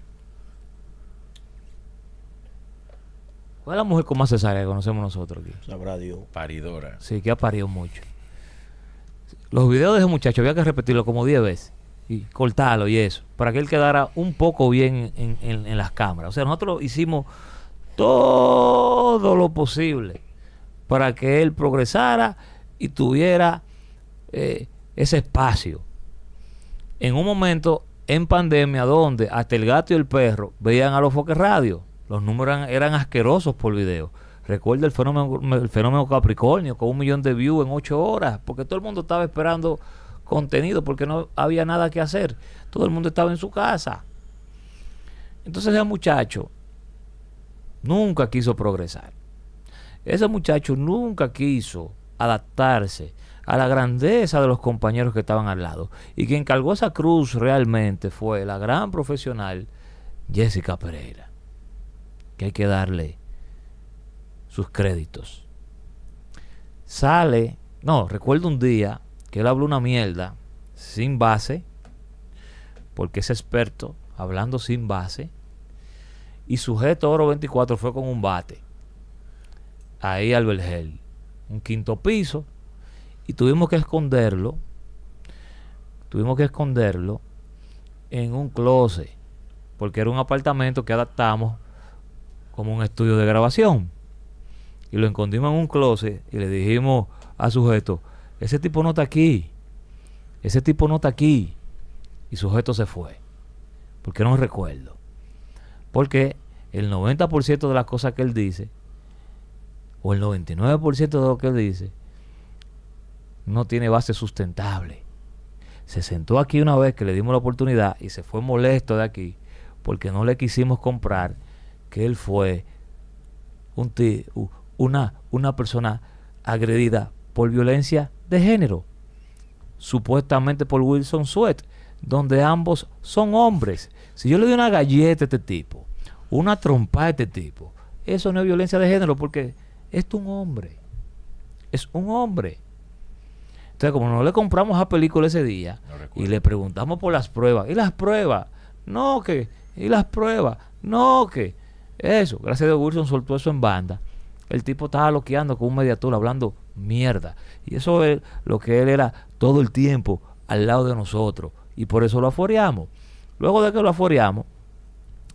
¿Cuál es la mujer con más cesárea que conocemos nosotros aquí? Sabrá Dios. Paridora. Sí, que ha parido mucho. Los videos de ese muchacho había que repetirlo como 10 veces y cortarlo y eso, para que él quedara un poco bien en, las cámaras. O sea, nosotros hicimos todo lo posible para que él progresara y tuviera eh, ese espacio. En un momento en pandemia donde hasta el gato y el perro veían a los foques radio, los números eran, asquerosos por video. Recuerda el fenómeno, el fenómeno Capricornio con un millón de views en ocho horas, porque todo el mundo estaba esperando contenido porque no había nada que hacer. Todo el mundo estaba en su casa. Entonces ese muchacho nunca quiso progresar. Ese muchacho nunca quiso adaptarse a la grandeza de los compañeros que estaban al lado. Y quien cargó esa cruz realmente fue la gran profesional Jessica Pereira, que hay que darle sus créditos. Sale, no, recuerdo un día que él habló una mierda sin base, porque es experto hablando sin base, y sujeto oro 24 fue con un bate. Ahí al Vergel, un quinto piso, y tuvimos que esconderlo, tuvimos que esconderlo en un closet, porque era un apartamento que adaptamos como un estudio de grabación. Y lo escondimos en un closet y le dijimos a sujeto, ese tipo no está aquí, ese tipo no está aquí. Y sujeto se fue, porque no recuerdo. Porque el 90% de las cosas que él dice, o el 99% de lo que él dice, no tiene base sustentable. Se sentó aquí una vez que le dimos la oportunidad y se fue molesto de aquí porque no le quisimos comprar que él fue un una, una persona agredida por violencia de género, supuestamente por Wilson Sweat, donde ambos son hombres. Si yo le doy una galleta a este tipo, una trompa a este tipo, eso no es violencia de género porque es un hombre. Es un hombre. Entonces, como no le compramos a película ese día y le preguntamos por las pruebas, ¿y las pruebas? No, que, ¿y las pruebas? No, que, eso. Gracias a Dios, Wilson soltó eso en banda. El tipo estaba loqueando con un mediatur hablando mierda. Y eso es lo que él era todo el tiempo al lado de nosotros. Y por eso lo aforeamos. Luego de que lo aforeamos,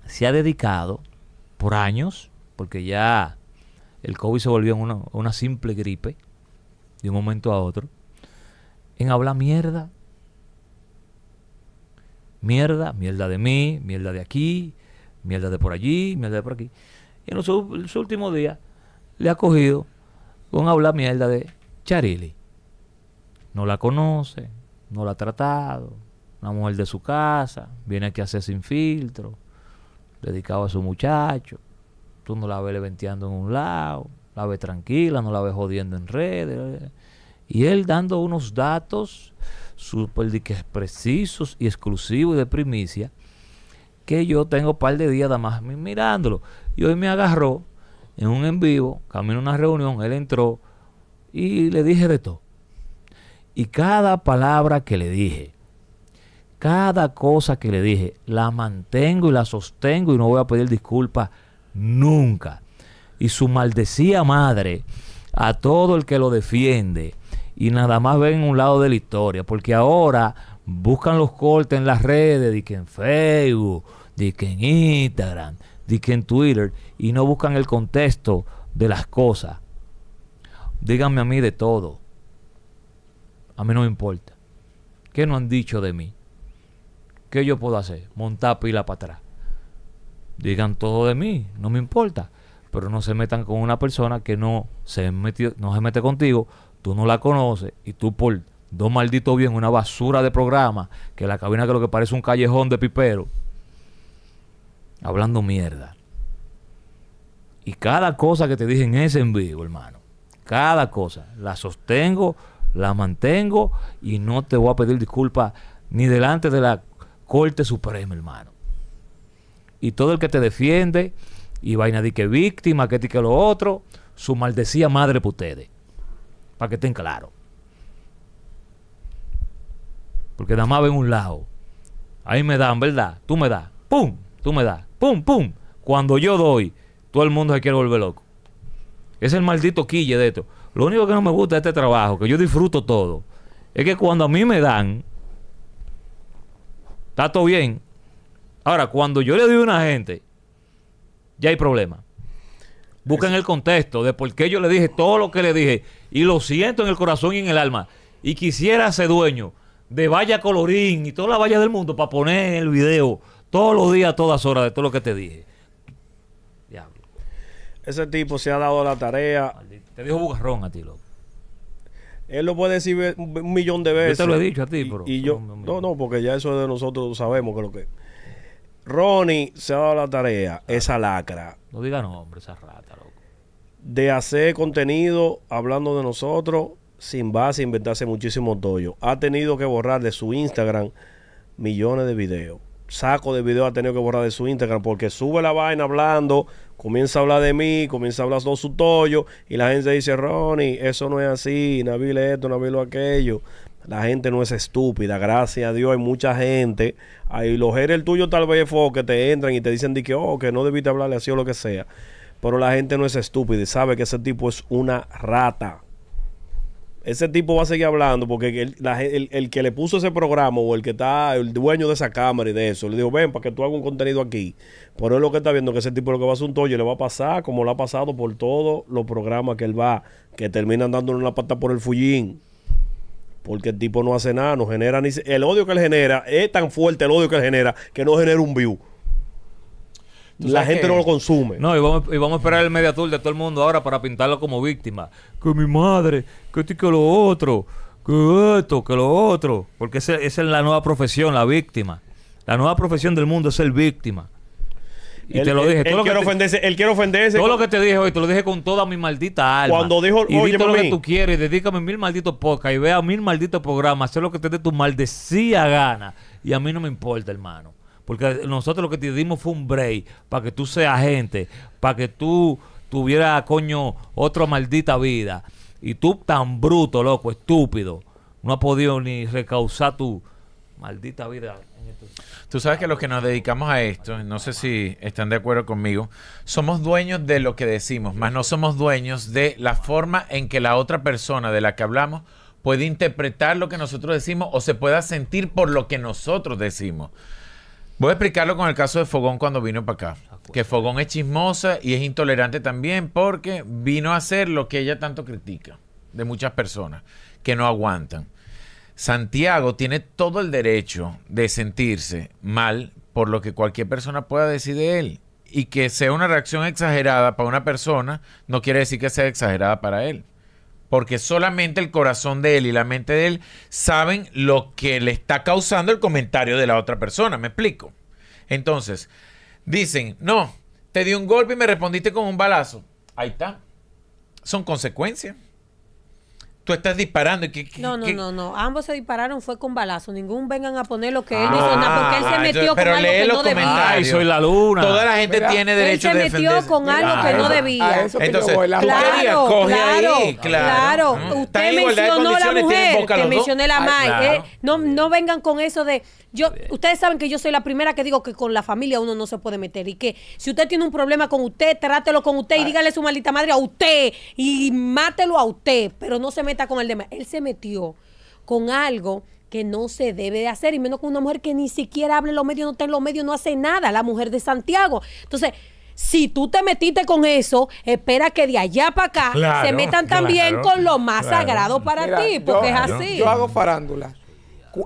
se ha dedicado por años, porque ya el COVID se volvió una, una simple gripe de un momento a otro, en hablar mierda. Mierda, mierda de mí, mierda de aquí, mierda de por allí, mierda de por aquí. Y en los últimos días le ha cogido con hablar mierda de Charili. No la conoce, no la ha tratado, una mujer de su casa, viene aquí a hacer sin filtro, dedicado a su muchacho. Tú no la ves leventeando en un lado, la ves tranquila, no la ves jodiendo en redes. Y él dando unos datos súper precisos y exclusivos y de primicia que yo tengo un par de días nada más mirándolo. Y hoy me agarró en un en vivo, camino a una reunión, él entró y le dije de todo. Y cada palabra que le dije, cada cosa que le dije, la mantengo y la sostengo y no voy a pedir disculpas nunca. Y su maldecía madre a todo el que lo defiende y nada más ven un lado de la historia, porque ahora buscan los cortes en las redes, de que en Facebook, de que en Instagram, en Twitter y no buscan el contexto de las cosas. Díganme a mí de todo. A mí no me importa. ¿Qué no han dicho de mí? ¿Qué yo puedo hacer? Montar pila para atrás. Digan todo de mí, no me importa. Pero no se metan con una persona que no se, no se mete contigo, tú no la conoces y tú por dos malditos bien, una basura de programa, que la cabina que lo que parece un callejón de pipero, hablando mierda. Y cada cosa que te dije en ese en vivo, hermano, cada cosa, la sostengo, la mantengo y no te voy a pedir disculpas ni delante de la Corte Suprema, hermano. Y todo el que te defiende y vaina de que víctima, que te que lo otro, su maldecía madre para ustedes. Para que estén claros. Porque nada más ven un lado. Ahí me dan, ¿verdad? Tú me das. ¡Pum! Tú me das pum, pum. Cuando yo doy, todo el mundo se quiere volver loco. Es el maldito quille de esto. Lo único que no me gusta de este trabajo, que yo disfruto todo, es que cuando a mí me dan, está todo bien. Ahora, cuando yo le doy a una gente, ya hay problema. Busquen el contexto de por qué yo le dije todo lo que le dije. Y lo siento en el corazón y en el alma. Y quisiera ser dueño de valla colorín y toda la valla del mundo para poner en el video todos los días, todas horas, de todo lo que te dije. Diablo. Ese tipo se ha dado la tarea. Te dijo bugarrón a ti, loco. Él lo puede decir un millón de veces. Yo te lo he dicho a ti, pero. Y, yo, no, no, porque ya eso de nosotros sabemos que lo que. Ronnie se ha dado la tarea, ah. esa lacra. No diga nombre, esa rata, loco. De hacer contenido hablando de nosotros sin base, inventarse muchísimo tollo Ha tenido que borrar de su Instagram millones de videos saco de video ha tenido que borrar de su Instagram porque sube la vaina hablando, comienza a hablar de mí, comienza a hablar de su tollo y la gente dice, Ronnie, eso no es así, Nabil esto, Nabil lo aquello. La gente no es estúpida, gracias a Dios hay mucha gente. Ahí los el tuyo, tal vez fue que te entran y te dicen que, oh, que no debiste hablarle así o lo que sea. Pero la gente no es estúpida y sabe que ese tipo es una rata. Ese tipo va a seguir hablando porque el, que le puso ese programa o el que está, el dueño de esa cámara y de eso, le dijo, ven, para que tú hagas un contenido aquí. Pero es lo que está viendo que ese tipo lo que va a hacer un toyo le va a pasar como lo ha pasado por todos los programas que él va, que terminan dándole una pata por el fullín. Porque el tipo no hace nada, no genera ni... El odio que él genera es tan fuerte el odio que él genera que no genera un view. La gente no lo consume. No, y vamos, y vamos, a esperar el media tour de todo el mundo ahora para pintarlo como víctima. Que mi madre, que esto y que lo otro, que esto, que lo otro. Porque esa, es la nueva profesión, la víctima. La nueva profesión del mundo es ser víctima. Y te lo dije. Él, quiere, ofenderse, él quiere Todo lo que te dije hoy, te lo dije con toda mi maldita alma. Cuando dijo, lo que tú quieres, dedícame mil malditos podcasts y vea mil malditos programas, haz lo que te dé tu maldecía gana. Y a mí no me importa, hermano. Porque nosotros lo que te dimos fue un break para que tú seas gente, para que tú tuvieras, coño, otra maldita vida. Y tú tan bruto, loco, estúpido, no has podido ni recausar tu maldita vida. Tú sabes que los que nos dedicamos a esto, no sé si están de acuerdo conmigo, somos dueños de lo que decimos, más no somos dueños de la forma en que la otra persona de la que hablamos puede interpretar lo que nosotros decimos o se pueda sentir por lo que nosotros decimos. Voy a explicarlo con el caso de Fogón cuando vino para acá. Ah, pues, que Fogón es chismosa y es intolerante también porque vino a hacer lo que ella tanto critica de muchas personas que no aguantan. Santiago tiene todo el derecho de sentirse mal por lo que cualquier persona pueda decir de él. Y que sea una reacción exagerada para una persona no quiere decir que sea exagerada para él porque solamente el corazón de él y la mente de él saben lo que le está causando el comentario de la otra persona, ¿me explico? Entonces, dicen, no, te di un golpe y me respondiste con un balazo. Ahí está. Son consecuencias tú estás disparando. no, no, no, no. Ambos se dispararon, fue con balazo. Ningún vengan a poner lo que él ah, nada, porque él se ah, metió con algo que no debía. Ay, soy la luna. Toda la gente tiene derecho a Él se metió con algo que no debía. Entonces, claro, coge claro, claro, Usted mencionó la mujer, que mencioné la madre. Eh, no, no vengan con eso de... Yo, ustedes saben que yo soy la primera que digo que con la familia uno no se puede meter y que si usted tiene un problema con usted, trátelo con usted y dígale su maldita madre a usted y mátelo a usted, pero no se mete con el demás. Él se metió con algo que no se debe de hacer, y menos con una mujer que ni siquiera hable en los medios, no está en los medios, no hace nada, la mujer de Santiago. Entonces, si tú te metiste con eso, espera que de allá para acá se metan también con lo más sagrado para ti, porque es así. Yo hago farándula.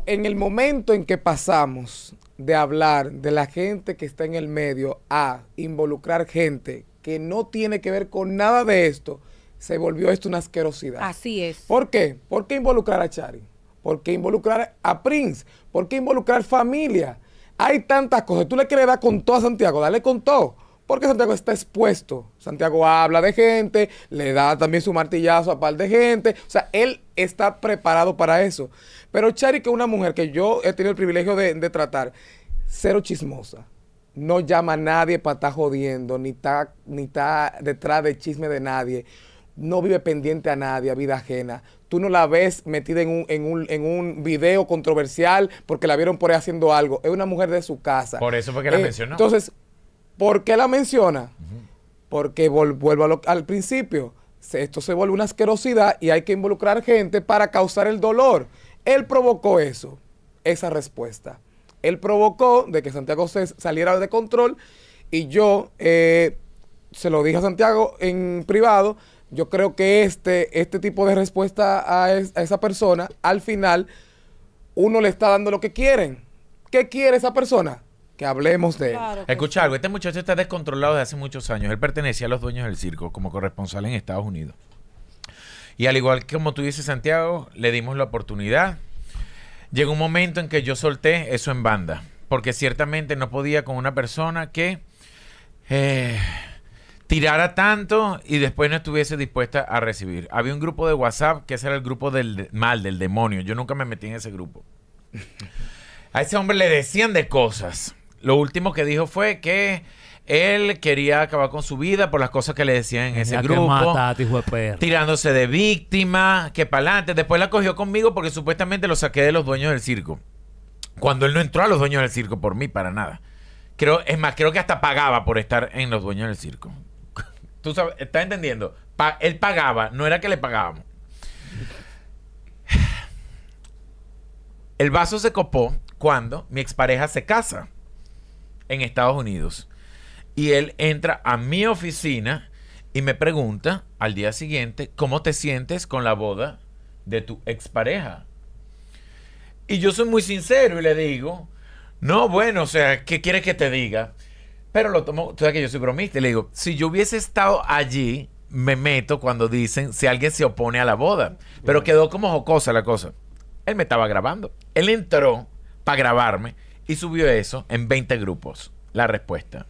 En el momento en que pasamos de hablar de la gente que está en el medio a involucrar gente que no tiene que ver con nada de esto, se volvió esto una asquerosidad. Así es. ¿Por qué? ¿Por qué involucrar a Chari? ¿Por qué involucrar a Prince? ¿Por qué involucrar familia? Hay tantas cosas. Tú le quieres dar con todo a Santiago, dale con todo. Porque Santiago está expuesto. Santiago habla de gente, le da también su martillazo a par de gente. O sea, él está preparado para eso. Pero Chari, que es una mujer que yo he tenido el privilegio de, tratar, cero chismosa no llama a nadie para estar jodiendo, ni está, ni está detrás de chisme de nadie no vive pendiente a nadie, a vida ajena. Tú no la ves metida en un, en video controversial porque la vieron por ahí haciendo algo. Es una mujer de su casa. Por eso fue que la eh, mencionó. Entonces, ¿por qué la menciona? Porque vuelvo al principio. Esto se vuelve una asquerosidad y hay que involucrar gente para causar el dolor. Él provocó eso, esa respuesta. Él provocó de que Santiago se saliera de control y yo eh, se lo dije a Santiago en privado yo creo que este, este tipo de respuesta a, esa persona, al final, uno le está dando lo que quieren. ¿Qué quiere esa persona? que hablemos de él. algo, este muchacho está descontrolado desde hace muchos años. Él pertenecía a los dueños del circo como corresponsal en Estados Unidos. Y al igual que como tú dices, Santiago, le dimos la oportunidad. Llegó un momento en que yo solté eso en banda, porque ciertamente no podía con una persona que... Eh, tirara tanto y después no estuviese dispuesta a recibir. Había un grupo de WhatsApp que ese era el grupo del mal, del demonio. Yo nunca me metí en ese grupo. *laughs* A ese hombre le decían de cosas. Lo último que dijo fue que él quería acabar con su vida por las cosas que le decían en ese grupo. tirándose de víctima, que pa'lante. Después la cogió conmigo porque supuestamente lo saqué de los dueños del circo. Cuando él no entró a los dueños del circo por mí, para nada. Creo, es más, creo que hasta pagaba por estar en los dueños del circo. Tú sabes, estás entendiendo. él pagaba, no era que le pagábamos. El vaso se copó cuando mi expareja se casa en Estados Unidos. Y él entra a mi oficina y me pregunta al día siguiente, ¿cómo te sientes con la boda de tu expareja? Y yo soy muy sincero y le digo, no, bueno, o sea, ¿qué quieres que te diga? Pero lo tomo, tú sabes que yo soy bromista, le digo, si yo hubiese estado allí, me meto cuando dicen si alguien se opone a la boda. Pero quedó como jocosa la cosa. Él me estaba grabando. Él entró para grabarme y subió eso en 20 grupos. La respuesta.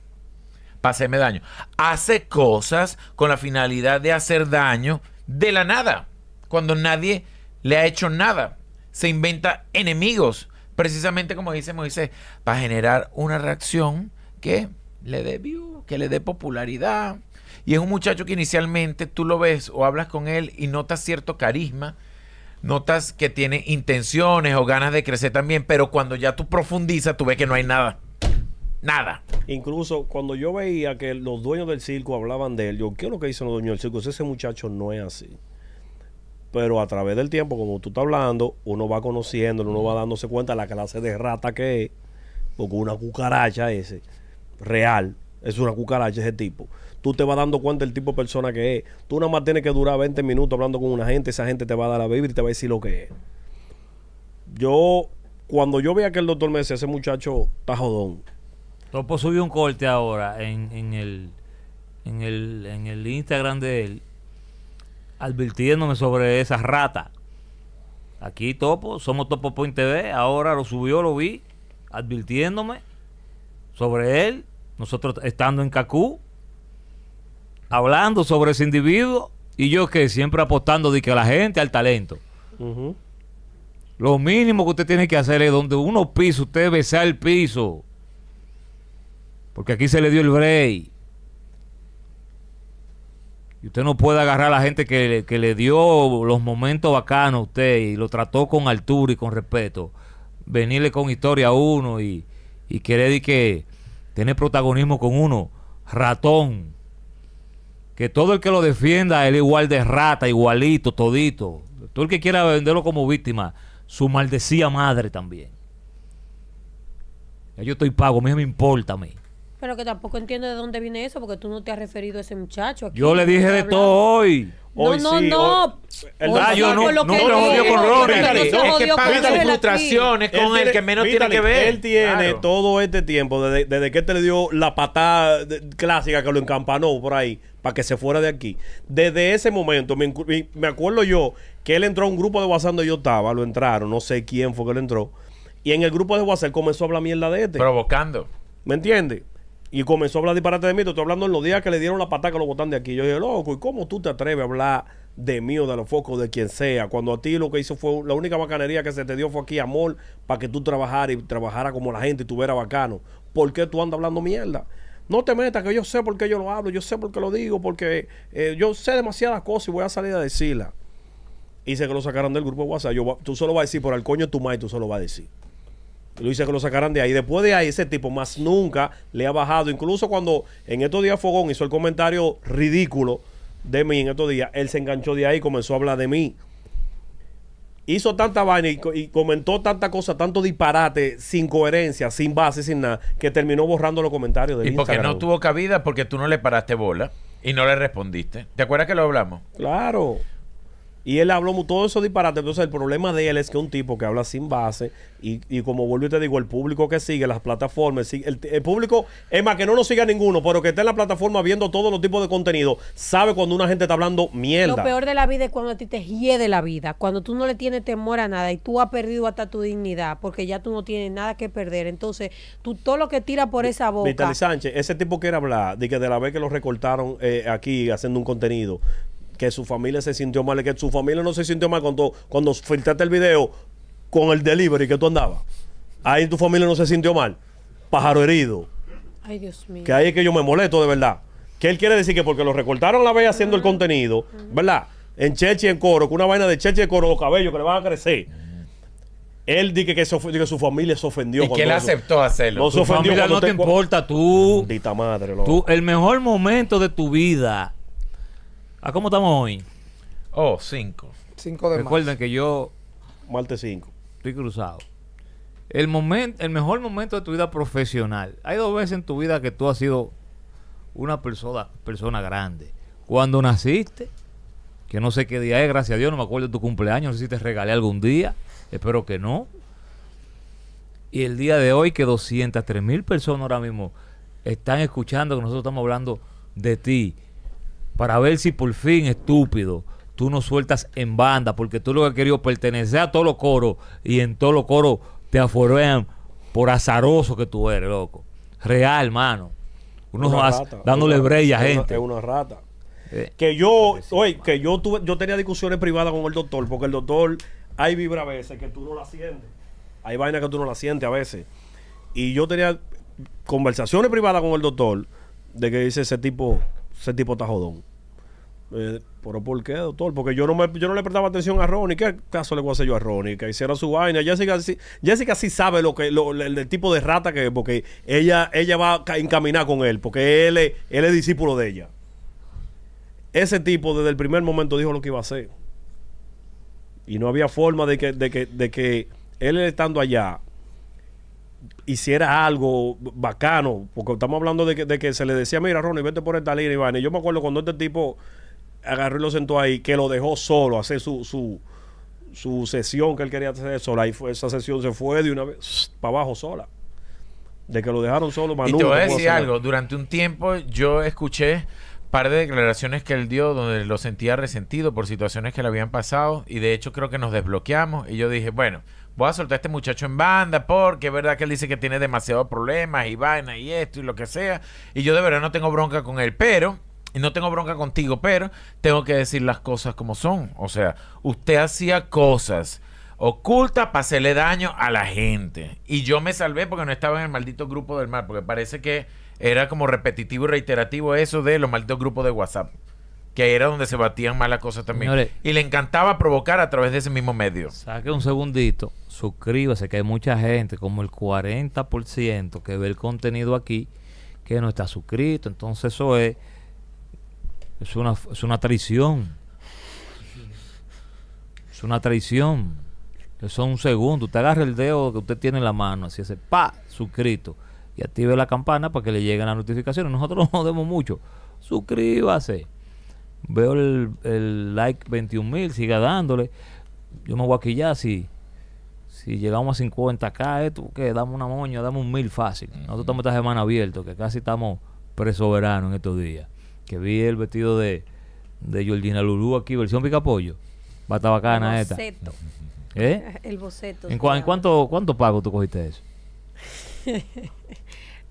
Para daño. Hace cosas con la finalidad de hacer daño de la nada. Cuando nadie le ha hecho nada. Se inventa enemigos. Precisamente como dice Moisés. Para generar una reacción que le dé view, que le dé popularidad. Y es un muchacho que inicialmente tú lo ves o hablas con él y notas cierto carisma, notas que tiene intenciones o ganas de crecer también, pero cuando ya tú profundizas, tú ves que no hay nada. Nada. Incluso cuando yo veía que los dueños del circo hablaban de él, yo, ¿qué es lo que dicen los dueños del circo? ese muchacho no es así. Pero a través del tiempo, como tú estás hablando, uno va conociéndolo, uno va dándose cuenta de la clase de rata que es, porque una cucaracha ese real es una cucaracha ese tipo. Tú te vas dando cuenta del tipo de persona que es. Tú nada más tienes que durar 20 minutos hablando con una gente, esa gente te va a dar la Biblia y te va a decir lo que es. Yo, cuando yo veía que el doctor me decía, ese muchacho está jodón. Topo subió un corte ahora en, el, en, el, en el Instagram de él, advirtiéndome sobre Esa rata Aquí Topo, somos Topo Point TV, ahora lo subió, lo vi, advirtiéndome sobre él nosotros estando en Cacú, hablando sobre ese individuo y yo que siempre apostando de que a la gente, al talento. Lo mínimo que usted tiene que hacer es donde uno piso, usted besa el piso. Porque aquí se le dio el break. Y usted no puede agarrar a la gente que, le dio los momentos bacanos a usted y lo trató con altura y con respeto. Venirle con historia a uno y, y querer que tiene protagonismo con uno, ratón. Que todo el que lo defienda, él igual de rata, igualito, todito. Todo el que quiera venderlo como víctima, su maldecía madre también. yo estoy pago, a mí me importa a mí. Pero que tampoco entiende de dónde viene eso, porque tú no te has referido a ese muchacho. Yo le dije de todo hoy. Hoy no, no, ah, no. el no, no, no con Es que paga frustraciones con él... que menos tiene que ver. Él tiene todo este tiempo, desde, desde, que te le dio la patada clásica que lo encampanó por ahí, para que se fuera de aquí. Desde ese momento, me, me acuerdo yo que él entró a un grupo de WhatsApp donde yo estaba, lo entraron, no sé quién fue que lo entró. Y en el grupo de WhatsApp comenzó a hablar mierda de este. Provocando. ¿Me entiendes? Y comenzó a hablar disparate de mí. Te estoy hablando en los días que le dieron la pataca a los de aquí. Yo dije, loco, ¿y cómo tú te atreves a hablar de mí o de los focos, de quien sea? Cuando a ti lo que hizo fue, la única bacanería que se te dio fue aquí amor para que tú trabajaras y trabajara como la gente y tuviera bacano. ¿Por qué tú andas hablando mierda? No te metas, que yo sé por qué yo lo hablo, yo sé por qué lo digo, porque eh, yo sé demasiadas cosas y voy a salir a decirlas. Y sé que lo sacaron del grupo de WhatsApp. Yo, tú solo vas a decir, por el coño tu madre, tú solo vas a decir. Lo dice que lo sacaran de ahí. Después de ahí, ese tipo más nunca le ha bajado. Incluso cuando en estos días Fogón hizo el comentario ridículo de mí en estos días, él se enganchó de ahí y comenzó a hablar de mí. Hizo tanta vaina y, comentó tanta cosa, tanto disparate, sin coherencia, sin base, sin nada, que terminó borrando los comentarios del Y porque no tuvo cabida, porque tú no le paraste bola y no le respondiste. ¿Te acuerdas que lo hablamos? Claro. Y él habló todo eso disparate. Entonces, el problema de él es que un tipo que habla sin base, y, como vuelvo y te digo, el público que sigue, las plataformas, el, público, es más, que no lo siga ninguno, pero que está en la plataforma viendo todos los tipos de contenido, sabe cuando una gente está hablando mierda. Lo peor de la vida es cuando a ti te hiede la vida, cuando tú no le tienes temor a nada y tú has perdido hasta tu dignidad, porque ya tú no tienes nada que perder. Entonces, tú todo lo que tira por esa boca. Vitali Sánchez, ese tipo quiere hablar de que de la vez que lo recortaron eh, aquí haciendo un contenido, que su familia se sintió mal, que su familia no se sintió mal cuando, cuando filtraste el video con el delivery que tú andabas. Ahí tu familia no se sintió mal. Pájaro herido. Ay, Dios mío. Que ahí es que yo me molesto de verdad. Que él quiere decir que porque lo recortaron la vez haciendo el ah. contenido, ¿verdad? En Chechi en coro, con una vaina de Chechi en coro, los cabellos que le van a crecer. Él dice que, su familia se ofendió. Y que él aceptó hacerlo. No se ofendió. Familia no te, importa, tú. madre, Tú, el mejor momento de tu vida ¿A cómo estamos hoy? Oh, cinco. Cinco de Recuerden que yo. Marte cinco. Estoy cruzado. El, el mejor momento de tu vida profesional. Hay dos veces en tu vida que tú has sido una persona, persona grande. Cuando naciste, que no sé qué día es, gracias a Dios, no me acuerdo de tu cumpleaños, no sé si te regalé algún día, espero que no. Y el día de hoy que 203 mil personas ahora mismo están escuchando que nosotros estamos hablando de ti, para ver si por fin, estúpido, tú no sueltas en banda, porque tú lo que has querido pertenecer a todos los coros y en todos los coros te aforean por azaroso que tú eres, loco. Real, hermano. Uno dándole brella a gente. Es una rata. Eh. que yo, oye, que yo tuve, yo tenía discusiones privadas con el doctor, porque el doctor, hay vibra a veces que tú no la sientes. Hay vainas que tú no la sientes a veces. Y yo tenía conversaciones privadas con el doctor de que dice ese tipo, ese tipo está jodón. Eh, ¿Pero por qué, doctor? Porque yo no, yo le prestaba atención a Ronnie. ¿Qué caso le voy a hacer yo a Ronnie? Que hiciera su vaina. Jessica, sí, sabe lo que, el, tipo de rata que Porque ella, ella va a encaminar con él. Porque él, es, discípulo de ella. Ese tipo desde el primer momento dijo lo que iba a hacer. Y no había forma de de que, de que él estando allá hiciera algo bacano, porque estamos hablando de que, se le decía, mira, Ronnie, vete por esta línea, Iván. Y yo me acuerdo cuando este tipo agarró y lo sentó ahí, que lo dejó solo, hacer su, su, su sesión que él quería hacer sola. Y fue, esa sesión se fue de una vez *sniffs* para abajo sola. De que lo dejaron solo, Manu, Y te voy a decir algo. Durante un tiempo yo escuché par de declaraciones que él dio donde lo sentía resentido por situaciones que le habían pasado y de hecho creo que nos desbloqueamos y yo dije, bueno, voy a soltar a este muchacho en banda porque es verdad que él dice que tiene demasiados problemas y vaina y esto y lo que sea. Y yo de verdad no tengo bronca con él, pero y no tengo bronca contigo, pero tengo que decir las cosas como son. O sea, usted hacía cosas ocultas para hacerle daño a la gente. Y yo me salvé porque no estaba en el maldito grupo del mar, porque parece que era como repetitivo y reiterativo eso de los malditos grupos de WhatsApp que era donde se batían malas cosas también. y le encantaba provocar a través de ese mismo medio. Saque un segundito, suscríbase, que hay mucha gente, como el 40% que ve el contenido aquí, que no está suscrito. Entonces eso es, es, una, es una traición. Es una traición. Eso es un segundo. Usted agarra el dedo que usted tiene en la mano, así hace, pa, suscrito. Y active la campana para que le lleguen las notificaciones. Nosotros *laughs* nos vemos mucho. Suscríbase veo el, like 21 mil, siga dándole. Yo me voy aquí ya, si, si llegamos a 50k, eh, tú que damos una moña, damos un mil fácil. Nosotros estamos esta semana abiertos, que casi estamos presoberanos en estos días. Que vi el vestido de, de Georgina Lulú aquí, versión picapollo. estar bacana el boceto. esta. *laughs* ¿Eh? *laughs* El boceto. ¿En, cuánto, cuánto pago tú cogiste eso? *laughs*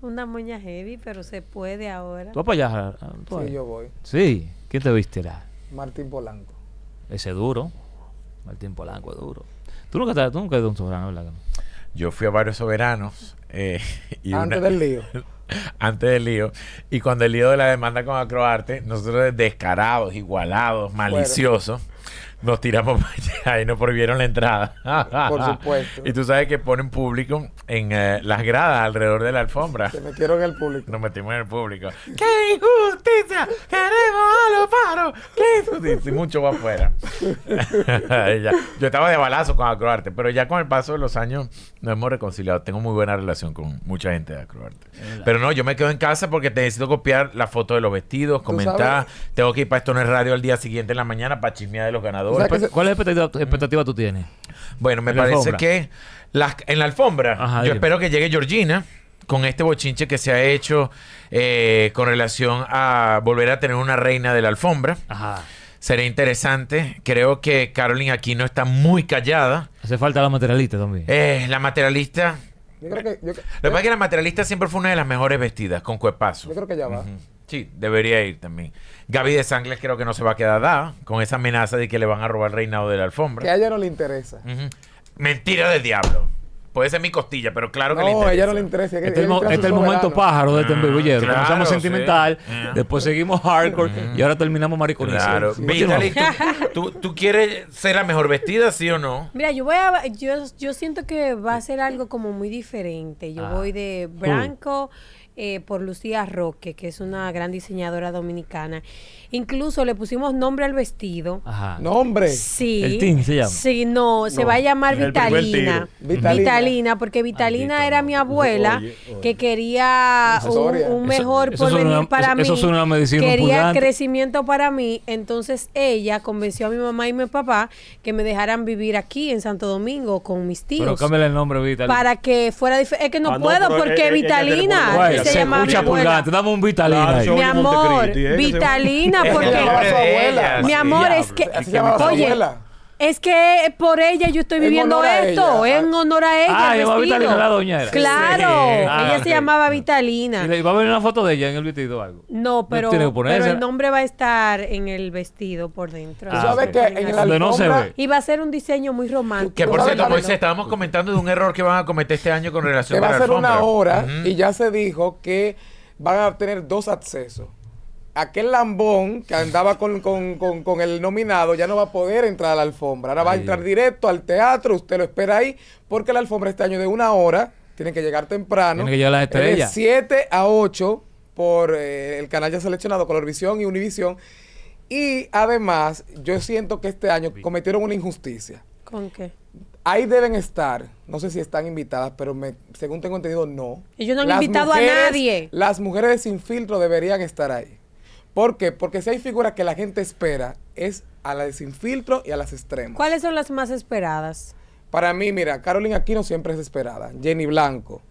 una moña heavy, pero se puede ahora. ¿Tú vas para allá? Ah, sí, yo voy. Sí. ¿Quién te viste la? Martín Polanco. Ese duro. Martín Polanco, duro. Tú nunca, has tú nunca un soberano, ¿verdad? Yo fui a varios soberanos. Eh, antes del lío. *laughs* antes del lío. Y cuando el lío de la demanda con Acroarte, nosotros descarados, igualados, maliciosos, nos tiramos *laughs* para allá y nos prohibieron la entrada. Por supuesto. *laughs* y tú sabes que ponen público en eh, las gradas alrededor de la alfombra. Se metieron en el público. Nos metimos en el público. ¡Qué injusticia! ¡Queremos a los paros! ¡Qué injusticia! Mucho va afuera. *laughs* Yo estaba de balazo con Acroarte, pero ya con el paso de los años nos hemos reconciliado. Tengo muy buena relación con mucha gente de Acroarte. Pero no, yo me quedo en casa porque necesito copiar la foto de los vestidos, comentar. Tengo que ir para Esto en el Radio al día siguiente en la mañana para chismear de los ganadores ¿Cuál es la expectativa, tú tienes? Bueno, me parece que en la alfombra, yo espero que llegue Georgina con este bochinche que se ha hecho eh, con relación a volver a tener una reina de la alfombra. Ajá. Sería interesante. Creo que Carolyn aquí no está muy callada. Hace falta la materialista también. Eh, la materialista. Lo que pasa es que la materialista siempre fue una de las mejores vestidas, con cuepazo. Yo creo que ya va. Sí, debería ir también. Gaby de Sangles creo que no se va a quedar da, con esa amenaza de que le van a robar el reinado de la alfombra. Que a ella no le interesa. Mentira del diablo. Puede ser mi costilla, pero claro que le interesa. No, ella no le interesa. este, es el este momento pájaro de este ah, sentimental, ah. después seguimos hardcore y ahora terminamos mariconizando. Claro. ¿tú, quieres ser la mejor vestida, sí o no? Mira, yo voy Yo, yo siento que va a ser algo como muy diferente. Yo ah. voy de blanco... Uh. Eh, por Lucía Roque, que es una gran diseñadora dominicana. Incluso le pusimos nombre al vestido. Ajá. ¿Nombre? Sí. ¿El se llama? Sí, no, se va a llamar Vitalina. Vitalina. porque Vitalina era mi abuela que quería un, mejor porvenir para mí. Eso Quería crecimiento para mí. Entonces ella convenció a mi mamá y mi papá que me dejaran vivir aquí en Santo Domingo con mis tíos. Pero cámbiale el nombre, Vitalina. Para que fuera diferente. Es que no, ah, puedo porque Vitalina. se, pulgante. un Vitalina. mi amor, Vitalina mi amor, es que. Oye. Es que por ella yo estoy viviendo esto, en honor a ella. Ah, claro, ella ah, se llamaba Vitalina. va a haber una foto de ella en el vestido o algo? No, pero, el nombre va a estar en el vestido por dentro. Y va a ser un diseño muy romántico. Que por cierto, pues, estábamos comentando de un error que van a cometer este año con relación a la va a ser una hora y ya se dijo que van a tener dos accesos aquel lambón que andaba con, el nominado ya no va a poder entrar a la alfombra. Ahora va a entrar directo al teatro, usted lo espera ahí, porque la alfombra este año de una hora, Tiene que llegar temprano. Tiene que llegar las estrellas. De 7 a 8 por eh, el canal ya seleccionado Colorvisión y Univisión. Y además, yo siento que este año cometieron una injusticia. ¿Con qué? Ahí deben estar, no sé si están invitadas, pero me, según tengo entendido, no. Ellos no han invitado a nadie. Las mujeres sin filtro deberían estar ahí. ¿Por qué? Porque si hay figuras que la gente espera, es a las sin filtro y a las extremas. ¿Cuáles son las más esperadas? Para mí, mira, Carolina Aquino siempre es esperada. Jenny Blanco.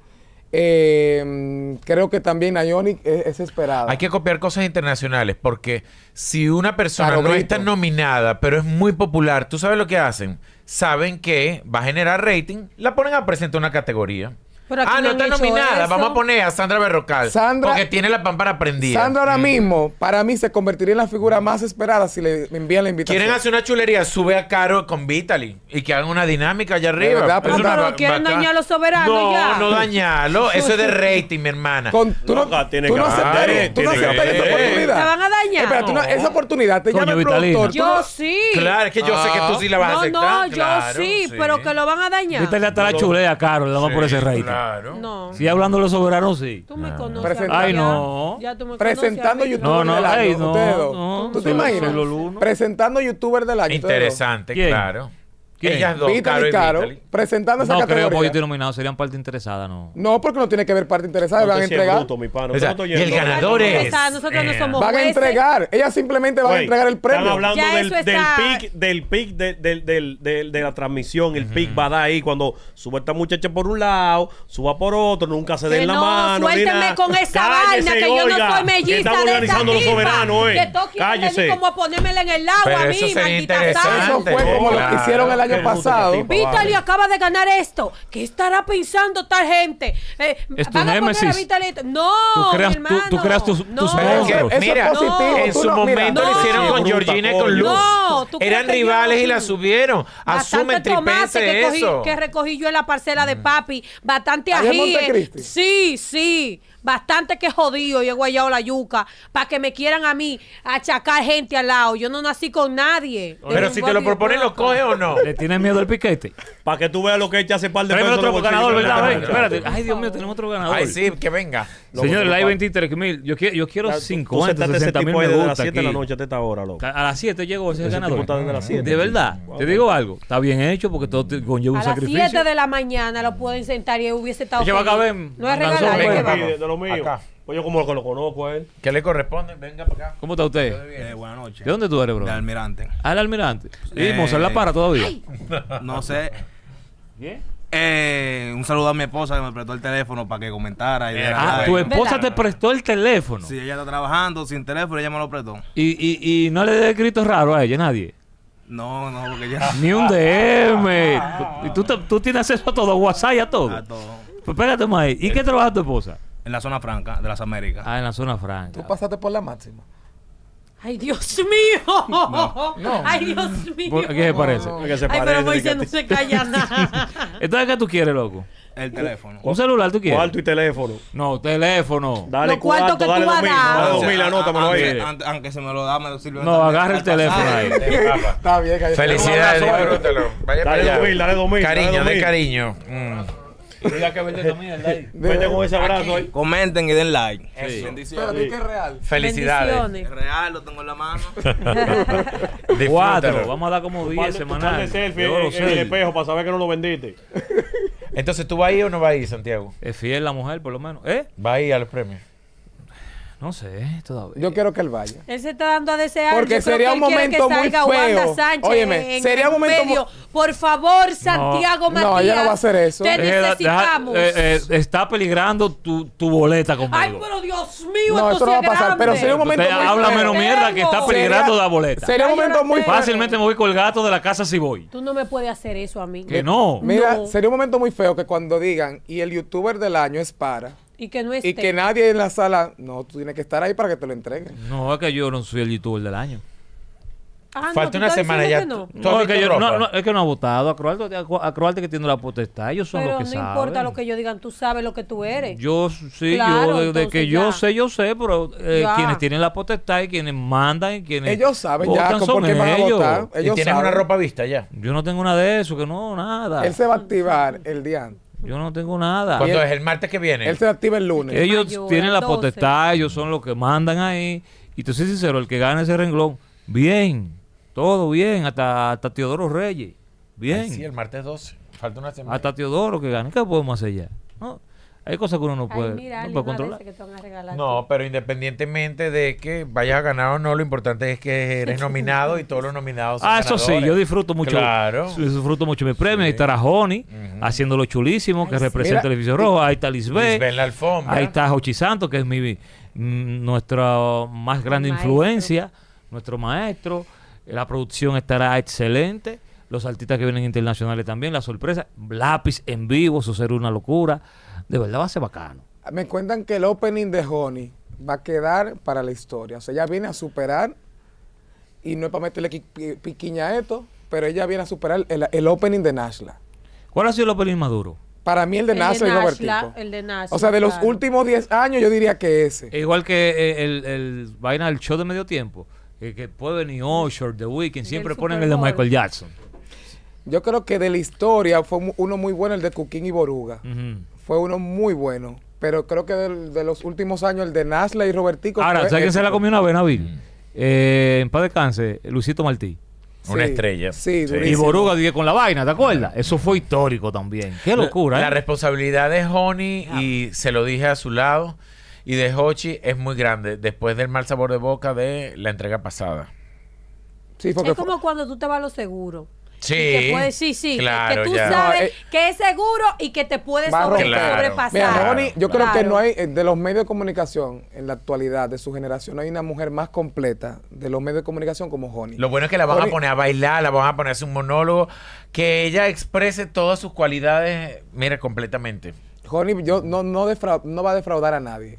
Eh, creo que también Ionic es, esperada. Hay que copiar cosas internacionales porque si una persona no está nominada pero es muy popular, ¿tú sabes lo que hacen? Saben que va a generar rating, la ponen a presentar una categoría ah, no, está nominada. Vamos a poner a Sandra Berrocal. Sandra, porque tiene la pámpara prendida. Sandra ahora mm. mismo, para mí, se convertiría en la figura más esperada si le envían la invitación. Quieren hacer una chulería, sube a Caro con Vitaly y que hagan una dinámica allá arriba. pero, quieren dañar los soberanos no, ya. No, dañarlo. *laughs* Eso es de rating, mi hermana. Con, tú no, tienes tú no aceptas oportunidad. Te van a dañar. Espera, no, esa oportunidad te llama el Yo sí. Claro, es que yo sé que tú sí la vas a aceptar. No, no, yo sí, pero que lo van a dañar. Vitaly hasta la chulea, Caro. Le vamos por ese rating. Claro. Sí, hablando de los soberanos, sí. Tú me conoces. Ay, no. Ya tú me Presentando conoces, YouTuber no, del Ay, no, ¿Tú te imaginas? Presentando YouTuber del año. Interesante, claro. ¿Quién? Ellas dos, Caro y Caro, presentando esa categoría. no categoría. creo Pollito Iluminado, serían parte interesada, no. No, porque no tiene que ver parte interesada, van a entregar. Bruto, mi pana. O sea, y el ganador es. nosotros no eh, somos Van a entregar, Ella simplemente va a entregar el premio. Están hablando del, del pick, del pic de, del- del- de la transmisión. El pick va a dar ahí cuando suba esta muchacha por un lado, suba por otro, nunca se den la no, mano. no, suélteme con esa Cállese, vaina que yo no soy melliza que Estamos organizando los soberanos, eh. Que Cállese. como a ponérmela en el agua a mí, interesante. como lo hicieron año pasado. Vitaly acaba de ganar esto. ¿Qué estará pensando tal gente? Eh, van a poner a No, tú creas, mi hermano. tus, Mira, en su momento lo hicieron con Georgina y con Luz. Eran rivales y la subieron. Asume tripense eso. Que recogí yo en la parcela de mm. papi. Bastante ají. Eh. Sí, sí. Bastante que jodido, yo he guayado la yuca para que me quieran a mí achacar gente al lado. Yo no nací con nadie. Pero si te lo proponen, ¿lo coge o no? *laughs* ¿Le tienes miedo al piquete? Para que tú veas lo que echa hace par de Tráeme otro ganador, ¿verdad? Espérate. Ay, Dios mío, tenemos otro ganador. Ay, sí, que venga. señores hay 23 mil. Yo quiero, yo quiero 50, 60 este mil A las 7 de la noche a esta hora, loco. A las 7 llegó ese ganador. De verdad, te digo algo. Está bien hecho porque todo conlleva un sacrificio. A las 7 de la mañana lo pueden sentar y hubiese estado. No es regalado pues yo como lo conozco a él. ¿Qué le corresponde? Venga para acá. ¿Cómo está usted? Eh, buenas noches. ¿De dónde tú eres, bro? De Almirante. ¿Al ah, Almirante? ¿Y eh, la para todavía? *laughs* no sé. Eh, un saludo a mi esposa que me prestó el teléfono para que comentara. Eh, ah, tu esposa te prestó el teléfono. Sí, ella está trabajando sin teléfono, ella me lo prestó. ¿Y, no le dé gritos raros a ella, nadie? No, no, porque ya. Ni un DM. *laughs* ¿Y tú, tienes acceso a todo, WhatsApp y a todo? A todo. Pues ¿Y qué trabaja tu esposa? En la zona franca de las Américas. Ah, en la zona franca. Tú pasaste por la máxima. ¡Ay, Dios mío! No, ¡Ay, Dios mío! ¿Qué se parece? Ay, pero Moisés no se calla *laughs* nada. Entonces, ¿qué tú quieres, loco? El teléfono. ¿Un celular tú quieres? Cuarto y teléfono. No, teléfono. Dale cuarto, que dale tú vas dos mil. Dale dos mil, anótamelo ahí. Aunque se me lo da, me lo sirve. No, agarra el teléfono ahí. Está bien, cariño. Felicidades. Dale dos mil, dale dos mil. Cariño, de cariño. Mm que vende like. *laughs* Vete con ese abrazo Comenten y den like. Pero que es real. Felicidades. Es real, lo tengo en la mano. *laughs* Cuatro. Vamos a dar como diez semanales. selfie en el, espejo para saber que no lo vendiste. Entonces, ¿tú vas a ir o no vas a ir, Santiago? Es fiel la mujer, por lo menos. ¿Eh? ¿Va a ir al premio? No sé, todavía. Yo quiero que él vaya. Él se está dando a desear. Porque sería un momento muy feo. Sánchez Óyeme, sería un momento medio. Por favor, Santiago Matías. No, ya no va a hacer eso. Te necesitamos. Eh, eh, está peligrando tu, tu, boleta conmigo. Ay, pero Dios mío, no, esto no va a pasar. Pero sería un momento muy feo. Habla menos mierda que está peligrando la boleta. Sería un momento muy feo. Fácilmente me voy con el gato de la casa si voy. Tú no me puedes hacer eso a mí. Que no. Mira, sería un momento muy feo que cuando digan y el youtuber del año es para y que nadie en la sala, no, tú tienes que estar ahí para que te lo entreguen. No, es que yo no soy el youtuber del año. Ah, Falta una semana ya. No, es que yo, no, es que no ha votado. A que tiene la potestad. Ellos son Pero los que saben. No importa lo que yo digan, tú sabes lo que tú eres. Yo sí, yo, de, que yo sé, yo sé, pero eh, quienes tienen la potestad y quienes mandan y quienes. Ellos saben ya son por van a votar. Ellos y tienen una ropa vista ya. Yo no tengo una de eso, que no, nada. Él se va a activar el día yo no tengo nada. ¿Cuándo es? ¿El martes que viene? Él se activa el lunes. Ellos tienen la potestad, ellos son los que mandan ahí. Y te soy sincero, el que gana ese renglón, bien, todo bien, hasta, Teodoro Reyes, bien. sí, el martes 12, falta una semana. Hasta Teodoro que gane, ¿qué podemos hacer ya? Hay cosas que uno no puede, controlar. No, pero independientemente de que vayas a ganar o no, lo importante es que eres *laughs* nominado y todos los nominados son Ah, eso sí, yo disfruto mucho. Claro. Disfruto mucho mi premio, Ahí está lo chulísimo, que representa el edificio rojo. Ahí está Lisbeth. Ahí está Jochi Santo que es mi nuestra más grande influencia, nuestro maestro. La producción estará excelente. Los artistas que vienen internacionales también, la sorpresa. Lápiz en vivo, eso será una locura de verdad va a ser bacano. Me cuentan que el opening de Honey va a quedar para la historia. O sea, ella viene a superar, y no es para meterle piquiña a esto, pero ella viene a superar el, opening de Nashla. ¿Cuál ha sido el opening Maduro? Para mí el de Nashla y El de Nashla. O sea, de los últimos 10 años yo diría que ese. E igual que eh, el, vaina del show de medio tiempo. Eh, que, puede venir Osher, The Weeknd, siempre ponen el de Michael Jackson. Yo creo que de la historia fue uno muy bueno el de Cuquín y Boruga. Fue uno muy bueno. Pero creo que de los últimos años el de Nasla y Robertico. Ahora, ¿sabes quién se la comió una vez, Nabil? Eh, en paz descanse, Luisito Martí. Una estrella. Y Boruga dije con la vaina, ¿te acuerdas? Eso fue histórico también. Qué locura. ¿eh? La, responsabilidad de Honey, ah. y se lo dije a su lado, y de Hochi es muy grande después del mal sabor de boca de la entrega pasada. Sí, porque es como cuando tú te vas a los seguros Sí, que sí, sí. que tú sabes eh, que es seguro y que te puede sobrepasar. yo creo que no hay, de los medios de comunicación en la actualidad, de su generación, no hay una mujer más completa de los medios de comunicación como Joni. Lo bueno es que la van a poner a bailar, la van a poner a hacer un monólogo, que ella exprese todas sus cualidades, mira, completamente. Joni yo, no, no, va a defraudar a nadie.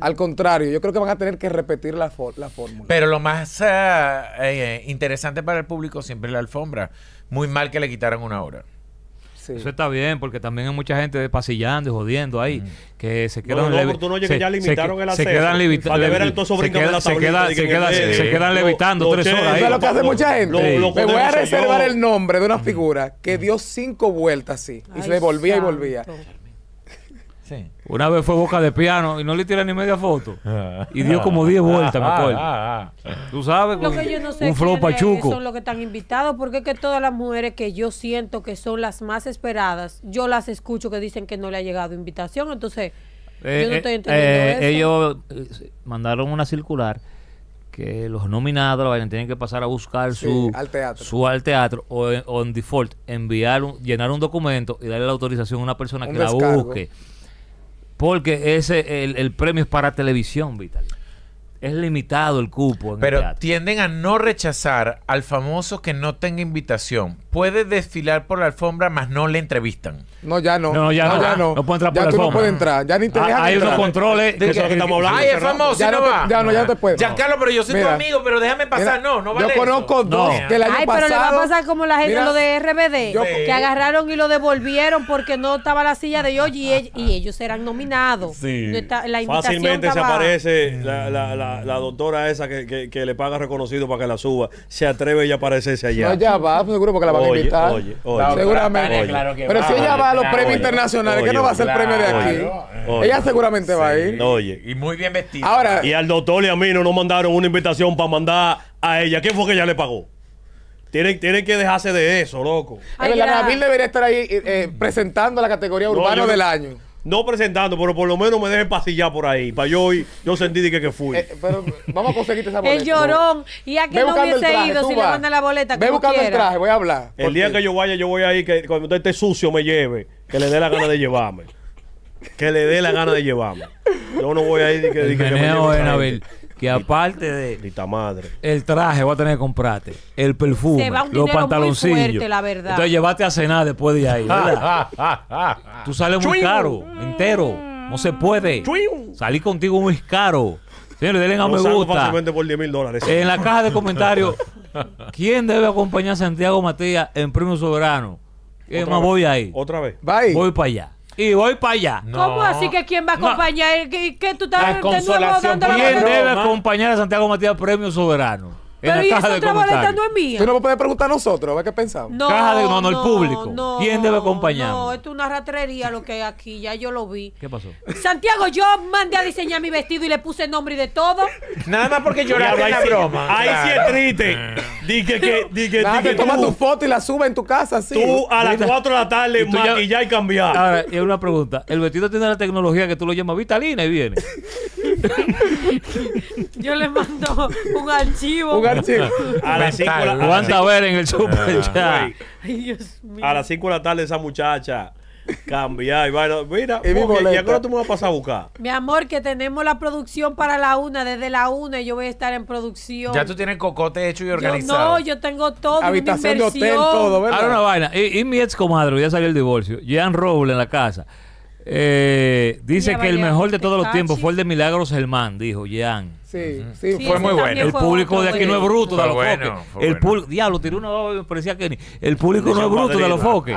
Al contrario, yo creo que van a tener que repetir la, fórmula. Pero lo más eh, eh, interesante para el público siempre es la alfombra muy mal que le quitaran una hora. Eso está bien, porque también hay mucha gente pasillando y jodiendo ahí. Mm. Que se quedan. se, ya limitaron el Se quedan levitando. tres horas ahí. Eso es lo que hace mucha gente. Me voy a reservar el nombre de una figura que dio cinco vueltas así. y se volvía y volvía. Una vez fue boca de piano y no le tiré ni media foto. y dio como 10 vueltas, me acuerdo. Ah, ah, ah. Tú sabes, lo que yo no sé un flow pachuco. Son los que están invitados, porque es que todas las mujeres que yo siento que son las más esperadas, yo las escucho que dicen que no le ha llegado invitación. Entonces, yo eh, no eh, estoy entendiendo eh, eso. Ellos mandaron una circular que los nominados la tienen que pasar a buscar su al teatro, su al teatro o, en default enviar llenar un documento y darle la autorización a una persona que la busque porque ese el, el premio es para televisión, Vital es limitado el cupo. Pero tienden a no rechazar al famoso que no tenga invitación. Puede desfilar por la alfombra, mas no le entrevistan. No, ya no. No, ya no. No, puede entrar por ya la No puede entrar. Ya ni te ah, Hay unos controles de que, estamos hablando. Ay, es famoso, ya no, va. Ya no, ya no te puedes. Ya, pero yo soy tu amigo, pero déjame pasar. no, no, no vale. Yo conozco dos que el año Ay, pero le va a pasar como la gente lo de RBD, que agarraron y lo devolvieron porque no estaba la silla de Yogi y, ellos eran nominados. Sí. la invitación Fácilmente se aparece mm. la la, doctora esa que, que, le paga reconocido para que la suba se atreve ella a aparecerse allá. No, ella va, seguro porque la van a invitar. Oye, oye, seguramente. pero si ella va a los premios internacionales, ¿qué no va a ser el premio de aquí. ella seguramente va a ir. Oye. Y muy bien vestida. Ahora, y al doctor y a mí no nos mandaron una invitación para mandar a ella. ¿Qué fue que ella le pagó? Tienen, que dejarse de eso, loco. Ay, la Nabil debería estar ahí eh, eh, presentando la categoría urbano del año no presentando, pero por lo menos me dejen pasillar por ahí. Para yo hoy, yo sentí que, que fui. Eh, pero vamos a conseguirte esa *laughs* boleta. el llorón. ¿Y a qué no hubiese ido si le mandan la boleta? Ve buscando el traje, voy a hablar. El día que yo vaya, yo voy ahí, que cuando usted esté este sucio me lleve. Que le dé la gana de llevarme. Que le dé la gana de llevarme. Yo no voy ahí que, que, que aparte de Lita madre. el traje va a tener que comprarte el perfume, los pantaloncillos. Muy Entonces llévate a cenar después de ahí, *laughs* Tú sales muy caro, entero. No se puede. Salir contigo muy caro. Señores, denle a me gusta. En la caja de *laughs* comentarios, ¿quién debe acompañar a Santiago Matías en Primo Soberano? ¿Qué más voy ahí? Otra vez. Voy para allá y voy para allá. ¿Cómo así que quién va a acompañar? ¿Qué, tú estás de nuevo dando ¿Quién debe acompañar a Santiago Matías Premio Soberano? Pero y esa otra boleta no es mía. Tú no puedes preguntar a nosotros, a ver qué pensamos. No, no, no, el público. ¿Quién debe acompañar No, esto es una ratrería lo que hay aquí, ya yo lo vi. ¿Qué pasó? Santiago, yo mandé a diseñar mi vestido y le puse nombre y de todo. Nada más porque lloraba en broma. Ahí sí es triste. Ah. Di que, que, di que, toma tu foto y la sube en tu casa, sí. tú a las 4 de la tarde Y ya- y cambiar. Ahora, y una pregunta. El vestido tiene la tecnología que tú lo llamas Vitalina y viene. *laughs* *laughs* Yo le mando un archivo. Un archivo. *laughs* A las 5 de la tarde. a ver en el super chat. Ay, Dios mío. A las 5 de la tarde esa muchacha. cambia y bueno, mira, y tú me vas a pasar a buscar? Mi amor, que tenemos la producción para la una, desde la una yo voy a estar en producción. Ya tú tienes cocote hecho y organizado. no, yo tengo todo. Habitación de hotel, todo, Ahora una vaina. Y, mi ex comadre, ya salió el divorcio. Jean Roble en la casa. Eh, dice que el mejor de todos los tiempos fue el de Milagros Germán, dijo Jean. Sí, sí, fue muy bueno. El público de aquí no es bruto de los foques. El público, diablo, tiró una parecía Kenny el público no es bruto de los foques.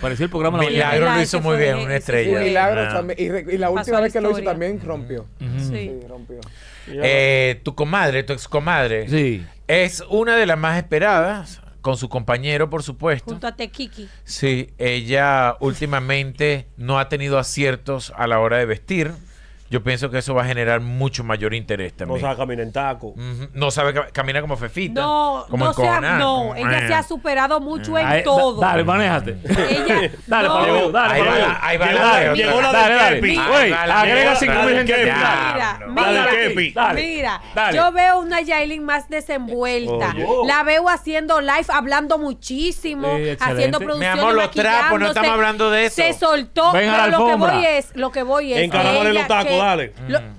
Parecía el programa Milagros lo hizo muy bien, una estrella. Ah. también y, la última vez que lo hizo también rompió. Sí, rompió. Eh, tu comadre, tu excomadre, sí. es una de las más esperadas con su compañero, por supuesto. Junto a Sí, ella últimamente no ha tenido aciertos a la hora de vestir yo pienso que eso va a generar mucho mayor interés también. No sabe caminar en taco. No sabe caminar como fefita. No, como no, no. ella se ha superado mucho en todo. dale, manéjate. *laughs* Ella, *laughs* dale, dale, Ahí va, ahí va llegó, la, de Kepi. agrega 5 mil gente. Mira, mira, mira. Yo veo una Yailin más desenvuelta. Oh. La veo haciendo live, hablando muchísimo, haciendo producciones, Mi los trapos, no estamos hablando de eso. Se soltó. pero lo que voy es, lo que voy es. los tacos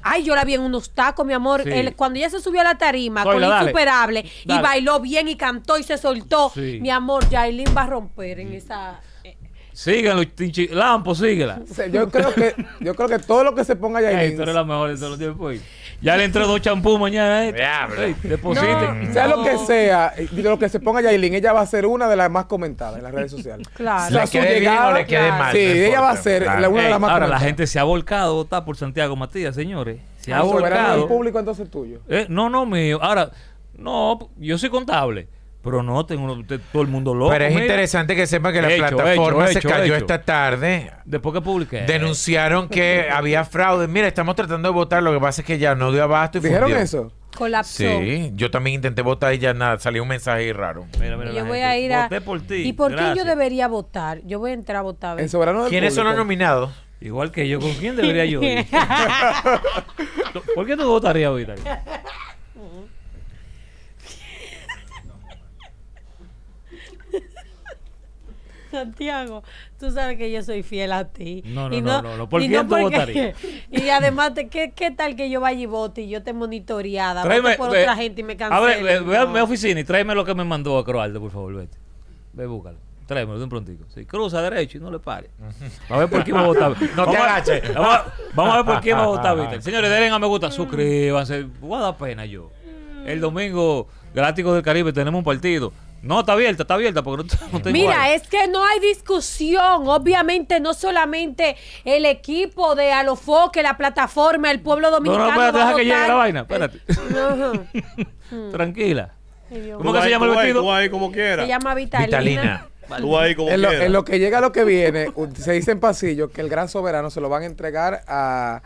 ay, yo la vi en unos tacos, mi amor. cuando ella se subió a la tarima con con Insuperable y bailó bien y cantó y se soltó, mi amor, Yailin va a romper en esa. Eh. Síganlo, Lampo, síguela. Yo creo que, yo creo que todo lo que se ponga Yailin. esto tú la mejor de todos los tiempos. Ya le entró dos champús mañana. Eh. Ya, deposite. sea lo que sea, eh, lo que se ponga Yailin, ella va a ser una de las más comentadas en las redes sociales. *laughs* claro. O su llegada, Sí, ella va a ser la, una de las más Ahora, la gente se ha volcado por Santiago Matías, señores. Se ah, ha volcado. el público entonces tuyo? Eh, no, no, mío. Ahora, no, yo soy contable. Pero no, tengo todo el mundo loco. Pero es interesante que sepa que la plataforma se cayó esta tarde. Después que publiqué. Denunciaron que *laughs* había fraude. Mira, estamos tratando de votar, lo que pasa es que ya no dio abasto y ¿Dijeron eso? Colapsó. Sí, yo también intenté votar y ya nada, salió un mensaje raro. Mira, mira, yo voy a ir a... Voté por ti. ¿Y por qué yo debería votar? Yo voy a entrar a votar. ¿Quiénes son los nominados? Igual que yo, ¿con quién debería yo ir? *laughs* *laughs* ¿Por qué tú votarías hoy? también? *laughs* Santiago, tú sabes que yo soy fiel a ti. No, no, y no, no, ¿por qué no tú votarías? *laughs* Y además, ¿qué, ¿qué tal que yo vaya y vote y yo te monitoreada? Tráeme, por otra gente y me cansé. A ver, ve, ve, a mi oficina y tráeme lo que me mandó a Croaldo, por favor, vete. Ve, búscalo. Tráemelo de un prontico. Sí, cruza derecho y no le pare. *laughs* a ver por qué va a votar. No te agaches. Vamos, a ver por qué va a votar, Víctor. Señores, denle a me gusta, suscríbanse. Voy a dar pena yo. El domingo, Galácticos del Caribe, tenemos un partido. No, está abierta, está abierta. Porque no, tengo Mira, es que no hay discusión. Obviamente, no solamente el equipo de Alofoque, la plataforma, el pueblo dominicano. No, no, espérate, deja que llegue la vaina. Espérate. Eh, *laughs* Tranquila. ¿Cómo que se llama el vestido? Tú ahí como quieras. Se llama Vitalina. Vitalina. Tú ahí como en, lo, en lo que llega lo que viene, se dice en pasillo que el gran soberano se lo van a entregar a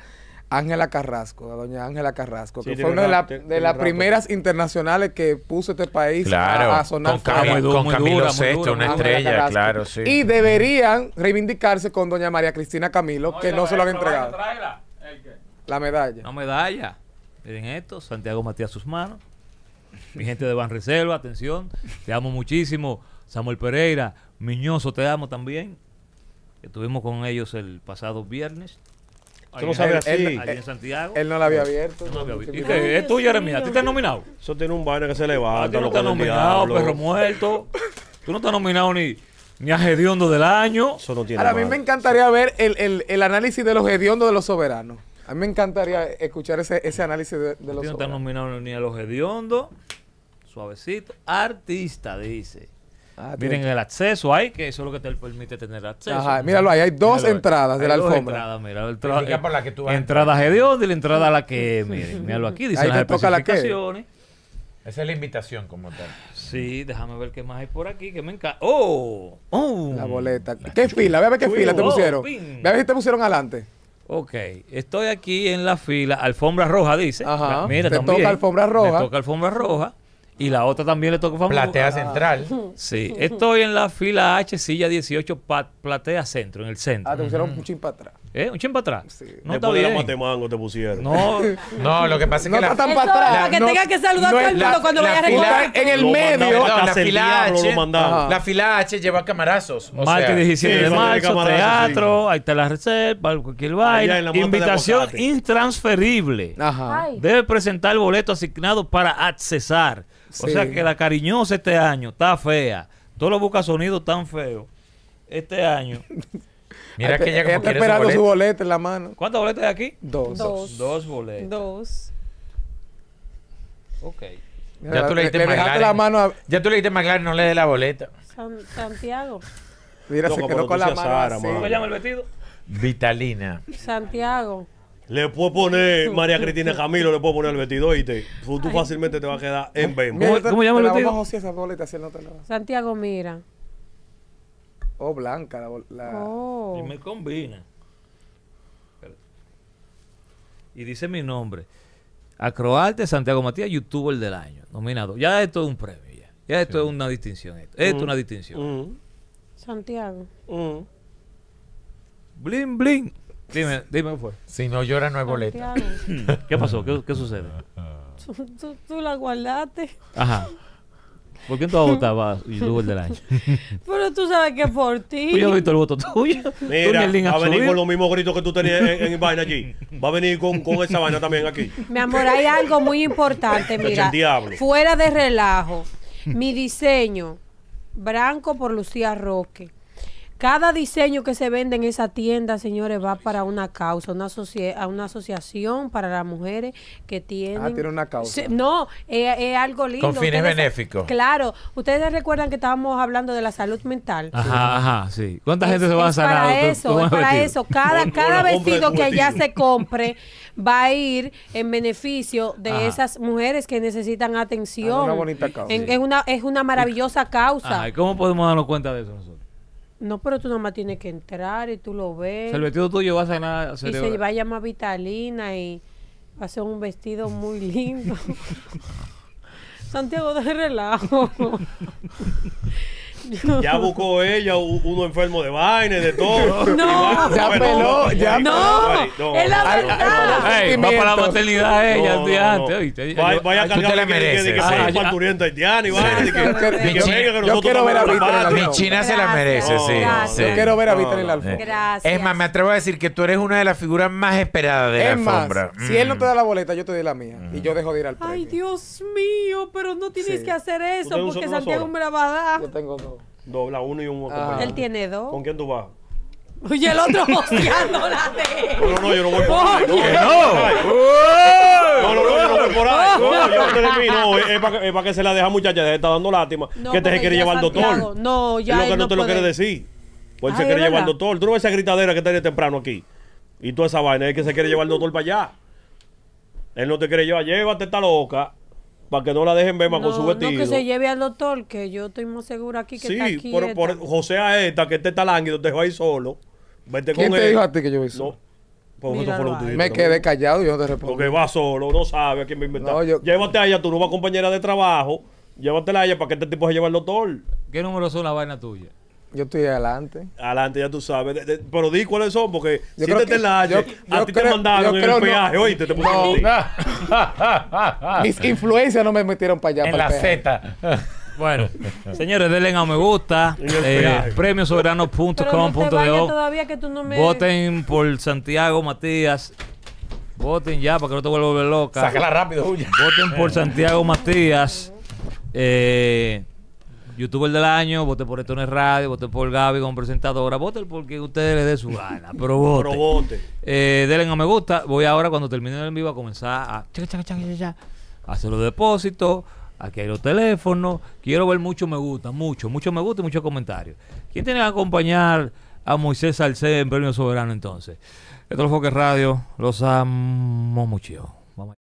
Ángela Carrasco, doña Ángela Carrasco, que fue una de, las primeras internacionales que puso este país a, sonar. Con, Camilo una estrella, claro, sí. Y deberían reivindicarse con doña María Cristina Camilo, que no se lo han entregado. la medalla. La medalla. Miren esto, Santiago Matías sus manos. Mi gente de Reserva, atención. Te amo muchísimo. Samuel Pereira, Miñoso, te amo también. Estuvimos con ellos el pasado viernes. Él, no la había abierto. ¿Es tuyo, a ¿Tú te has nominado? Eso tiene un baile que se levanta. Ah, tú no estás nominado, perro muerto. Tú no estás nominado ni ni a hediondo del año. Ahora, a mí me encantaría ver el, el, el análisis de los hediondos de los soberanos. A mí me encantaría escuchar ese, ese análisis de, los soberanos. soberanos. No están nominado ni a los hediondos. Suavecito. Artista, dice. Ah, miren el acceso ahí, que eso es lo que te permite tener acceso. Ajá, míralo ahí, hay dos entradas de la alfombra. Entradas, mira, entrada, de Dios y la entrada a la que, miren, míralo aquí, dice las especificaciones. Esa es la invitación como tal. Sí, déjame ver qué más hay por aquí, que me encanta. ¡Oh! ¡Oh! La boleta. ¿Qué fila? Ve a ver qué fila te pusieron. Ve a ver si te pusieron adelante. Ok, estoy aquí en la fila, alfombra roja dice. Ajá, mira, te toca alfombra roja. Te toca alfombra roja. Y la otra también le tocó famoso. Platea ah. Central. Sí, estoy en la fila H, silla 18, Platea Centro, en el centro. Ah, te pusieron un puchín para atrás. ¿Eh? ¿Un chin para atrás? No Después de la te pusieron. No, *laughs* no, lo que pasa es que no está tan para atrás. Para que tenga que saludar no, mundo cuando vayas a fila, En el medio. la filache H. La lleva camarazos. O 17 de marzo, teatro, ahí está la reserva, cualquier baile. Invitación intransferible. Ajá. Debe presentar el boleto asignado para accesar. O sea que la cariñosa este año está fea. todo lo busca sonido tan feo este año. *laughs* Mira que ella como está esperando su boleta. en la mano. ¿Cuántos boletos hay aquí? Dos. Dos. boletos. boletas. Dos. Ok. Ya tú le diste dejaste Ya tú le McLaren, no le dé la boleta. Santiago. Mira, se quedó con la mano así. ¿Cómo se llama el vestido? Vitalina. Santiago. Le puedo poner *laughs* María Cristina Camilo, le puedo poner el vestido, oíste. Tú, fácilmente te vas a quedar en Bembo. ¿Cómo- llama el vestido? Vamos a esa boleta, si no te la Santiago, mira. Oh, blanca. La, oh. Y me combina. Y dice mi nombre. Acroarte Santiago Matías, youtuber del año, nominado. Ya esto es un premio, ya. esto es una distinción. Esto, es una mm. distinción. Mm. Santiago. Mm. Blin, Dime, dime Si no llora, no hay boleta. *laughs* ¿Qué pasó? ¿Qué, sucede? ¿Tú, la guardaste. Ajá. ¿Por qué tú vas a votar para youtuber del año? *laughs* Pero tú sabes que por ti. Pues yo he visto el voto tuyo. Mira, va a venir con los mismos gritos que tú tenías en, el vaina allí. Va a venir con, con, esa vaina también aquí. Mi amor, hay algo muy importante, mira. Fuera de relajo. Mi diseño, Branco por Lucía Roque. Cada diseño que se vende en esa tienda, señores, va para una causa, una a una asociación para las mujeres que tienen. Ah, tiene una causa. no, eh, es, algo lindo. Con fines benéficos. Claro. Ustedes recuerdan que estábamos hablando de la salud mental. Ajá, ajá, sí. ¿Cuánta gente se va a sanar? Para eso, para eso. Cada, cada vestido que allá se compre va a ir en beneficio de esas mujeres que necesitan atención. Ah, es una bonita causa. es, una, maravillosa causa. ¿Cómo podemos darnos cuenta de eso nosotros? No, pero tú nomás tienes que entrar y tú lo ves. el vestido tuyo va a sanar. y se va a llamar Vitalina y va a ser un vestido muy lindo. *laughs* Santiago, de relajo. *laughs* *laughs* Ya buscó ella uno enfermo de vainas de todo. *laughs* No, ya peló, ya No, es la verdad. va para la maternidad ella, antes. Vaya a cargar que Yo quiero ver a Víctor. Mi China se la merece, sí. Yo quiero ver a Víctor en la alfombra. Gracias. Es más, me atrevo a decir que tú eres una de las figuras más esperadas de la alfombra. si él no te da mm. la boleta, yo te doy la mía. Y yo mm. dejo de ir al premio. Ay, Dios mío, pero no tienes que hacer eso porque Santiago me la va a dar. Yo tengo dos. Dobla uno y un ah. pues Él tiene dos. ¿Con quién tú vas? Y el otro hostiándola *laughs* de No, no, yo no voy por ahí. No, no, no, yo no voy por ahí. No, no mí, no. Es, para que, se la deja, muchacha. está dando lástima. que te se quiere llevar al doctor. No, ya. Es lo que no, te lo quiere decir. Pues se quiere llevar al doctor. Tú no ves esa gritadera que tiene temprano aquí. Y toda esa vaina es que se quiere llevar al doctor para allá. Él no te quiere llevar. Llévate esta loca para que no la dejen ver más con su vestido. No, que se lleve al doctor, que yo estoy más segura aquí que está aquí. Sí, por, por, José Aeta, que este está lánguido, te dejó ahí solo. Vete ¿Quién con te él. dijo a ti que yo hice? No. Pues me quedé callado y yo te respondo. Porque va solo, no sabe a quién me a inventar. Llévate a ella, tu nueva compañera de trabajo. Llévatela a ella para que este tipo se lleve al doctor. ¿Qué número son la vaina tuya? Yo estoy adelante. Adelante, ya tú sabes. pero di cuáles son, porque siéntete en la H. Yo, a ti te mandaron en el peaje, oíste, te no, no. *laughs* Mis influencias no me metieron para allá. En la Z. *laughs* Bueno, señores, denle a me gusta. Eh, no me... Voten por Santiago Matías. Voten ya para que no te vuelva a ver loca. Sácala rápido, Voten por Santiago Matías. Eh youtuber del año, voten por Estones Radio, voten por Gaby como presentadora, voten porque ustedes les dé su gana, *laughs* pero voten. Eh, denle a me gusta. Voy ahora, cuando termine el en vivo, a comenzar a hacer los depósitos. Aquí hay los teléfonos. Quiero ver mucho me gusta, mucho, mucho me gusta y muchos comentarios. ¿Quién tiene que acompañar a Moisés Salcedo en Premio Soberano entonces? Esto es Foques Radio. Los amo mucho. Vamos.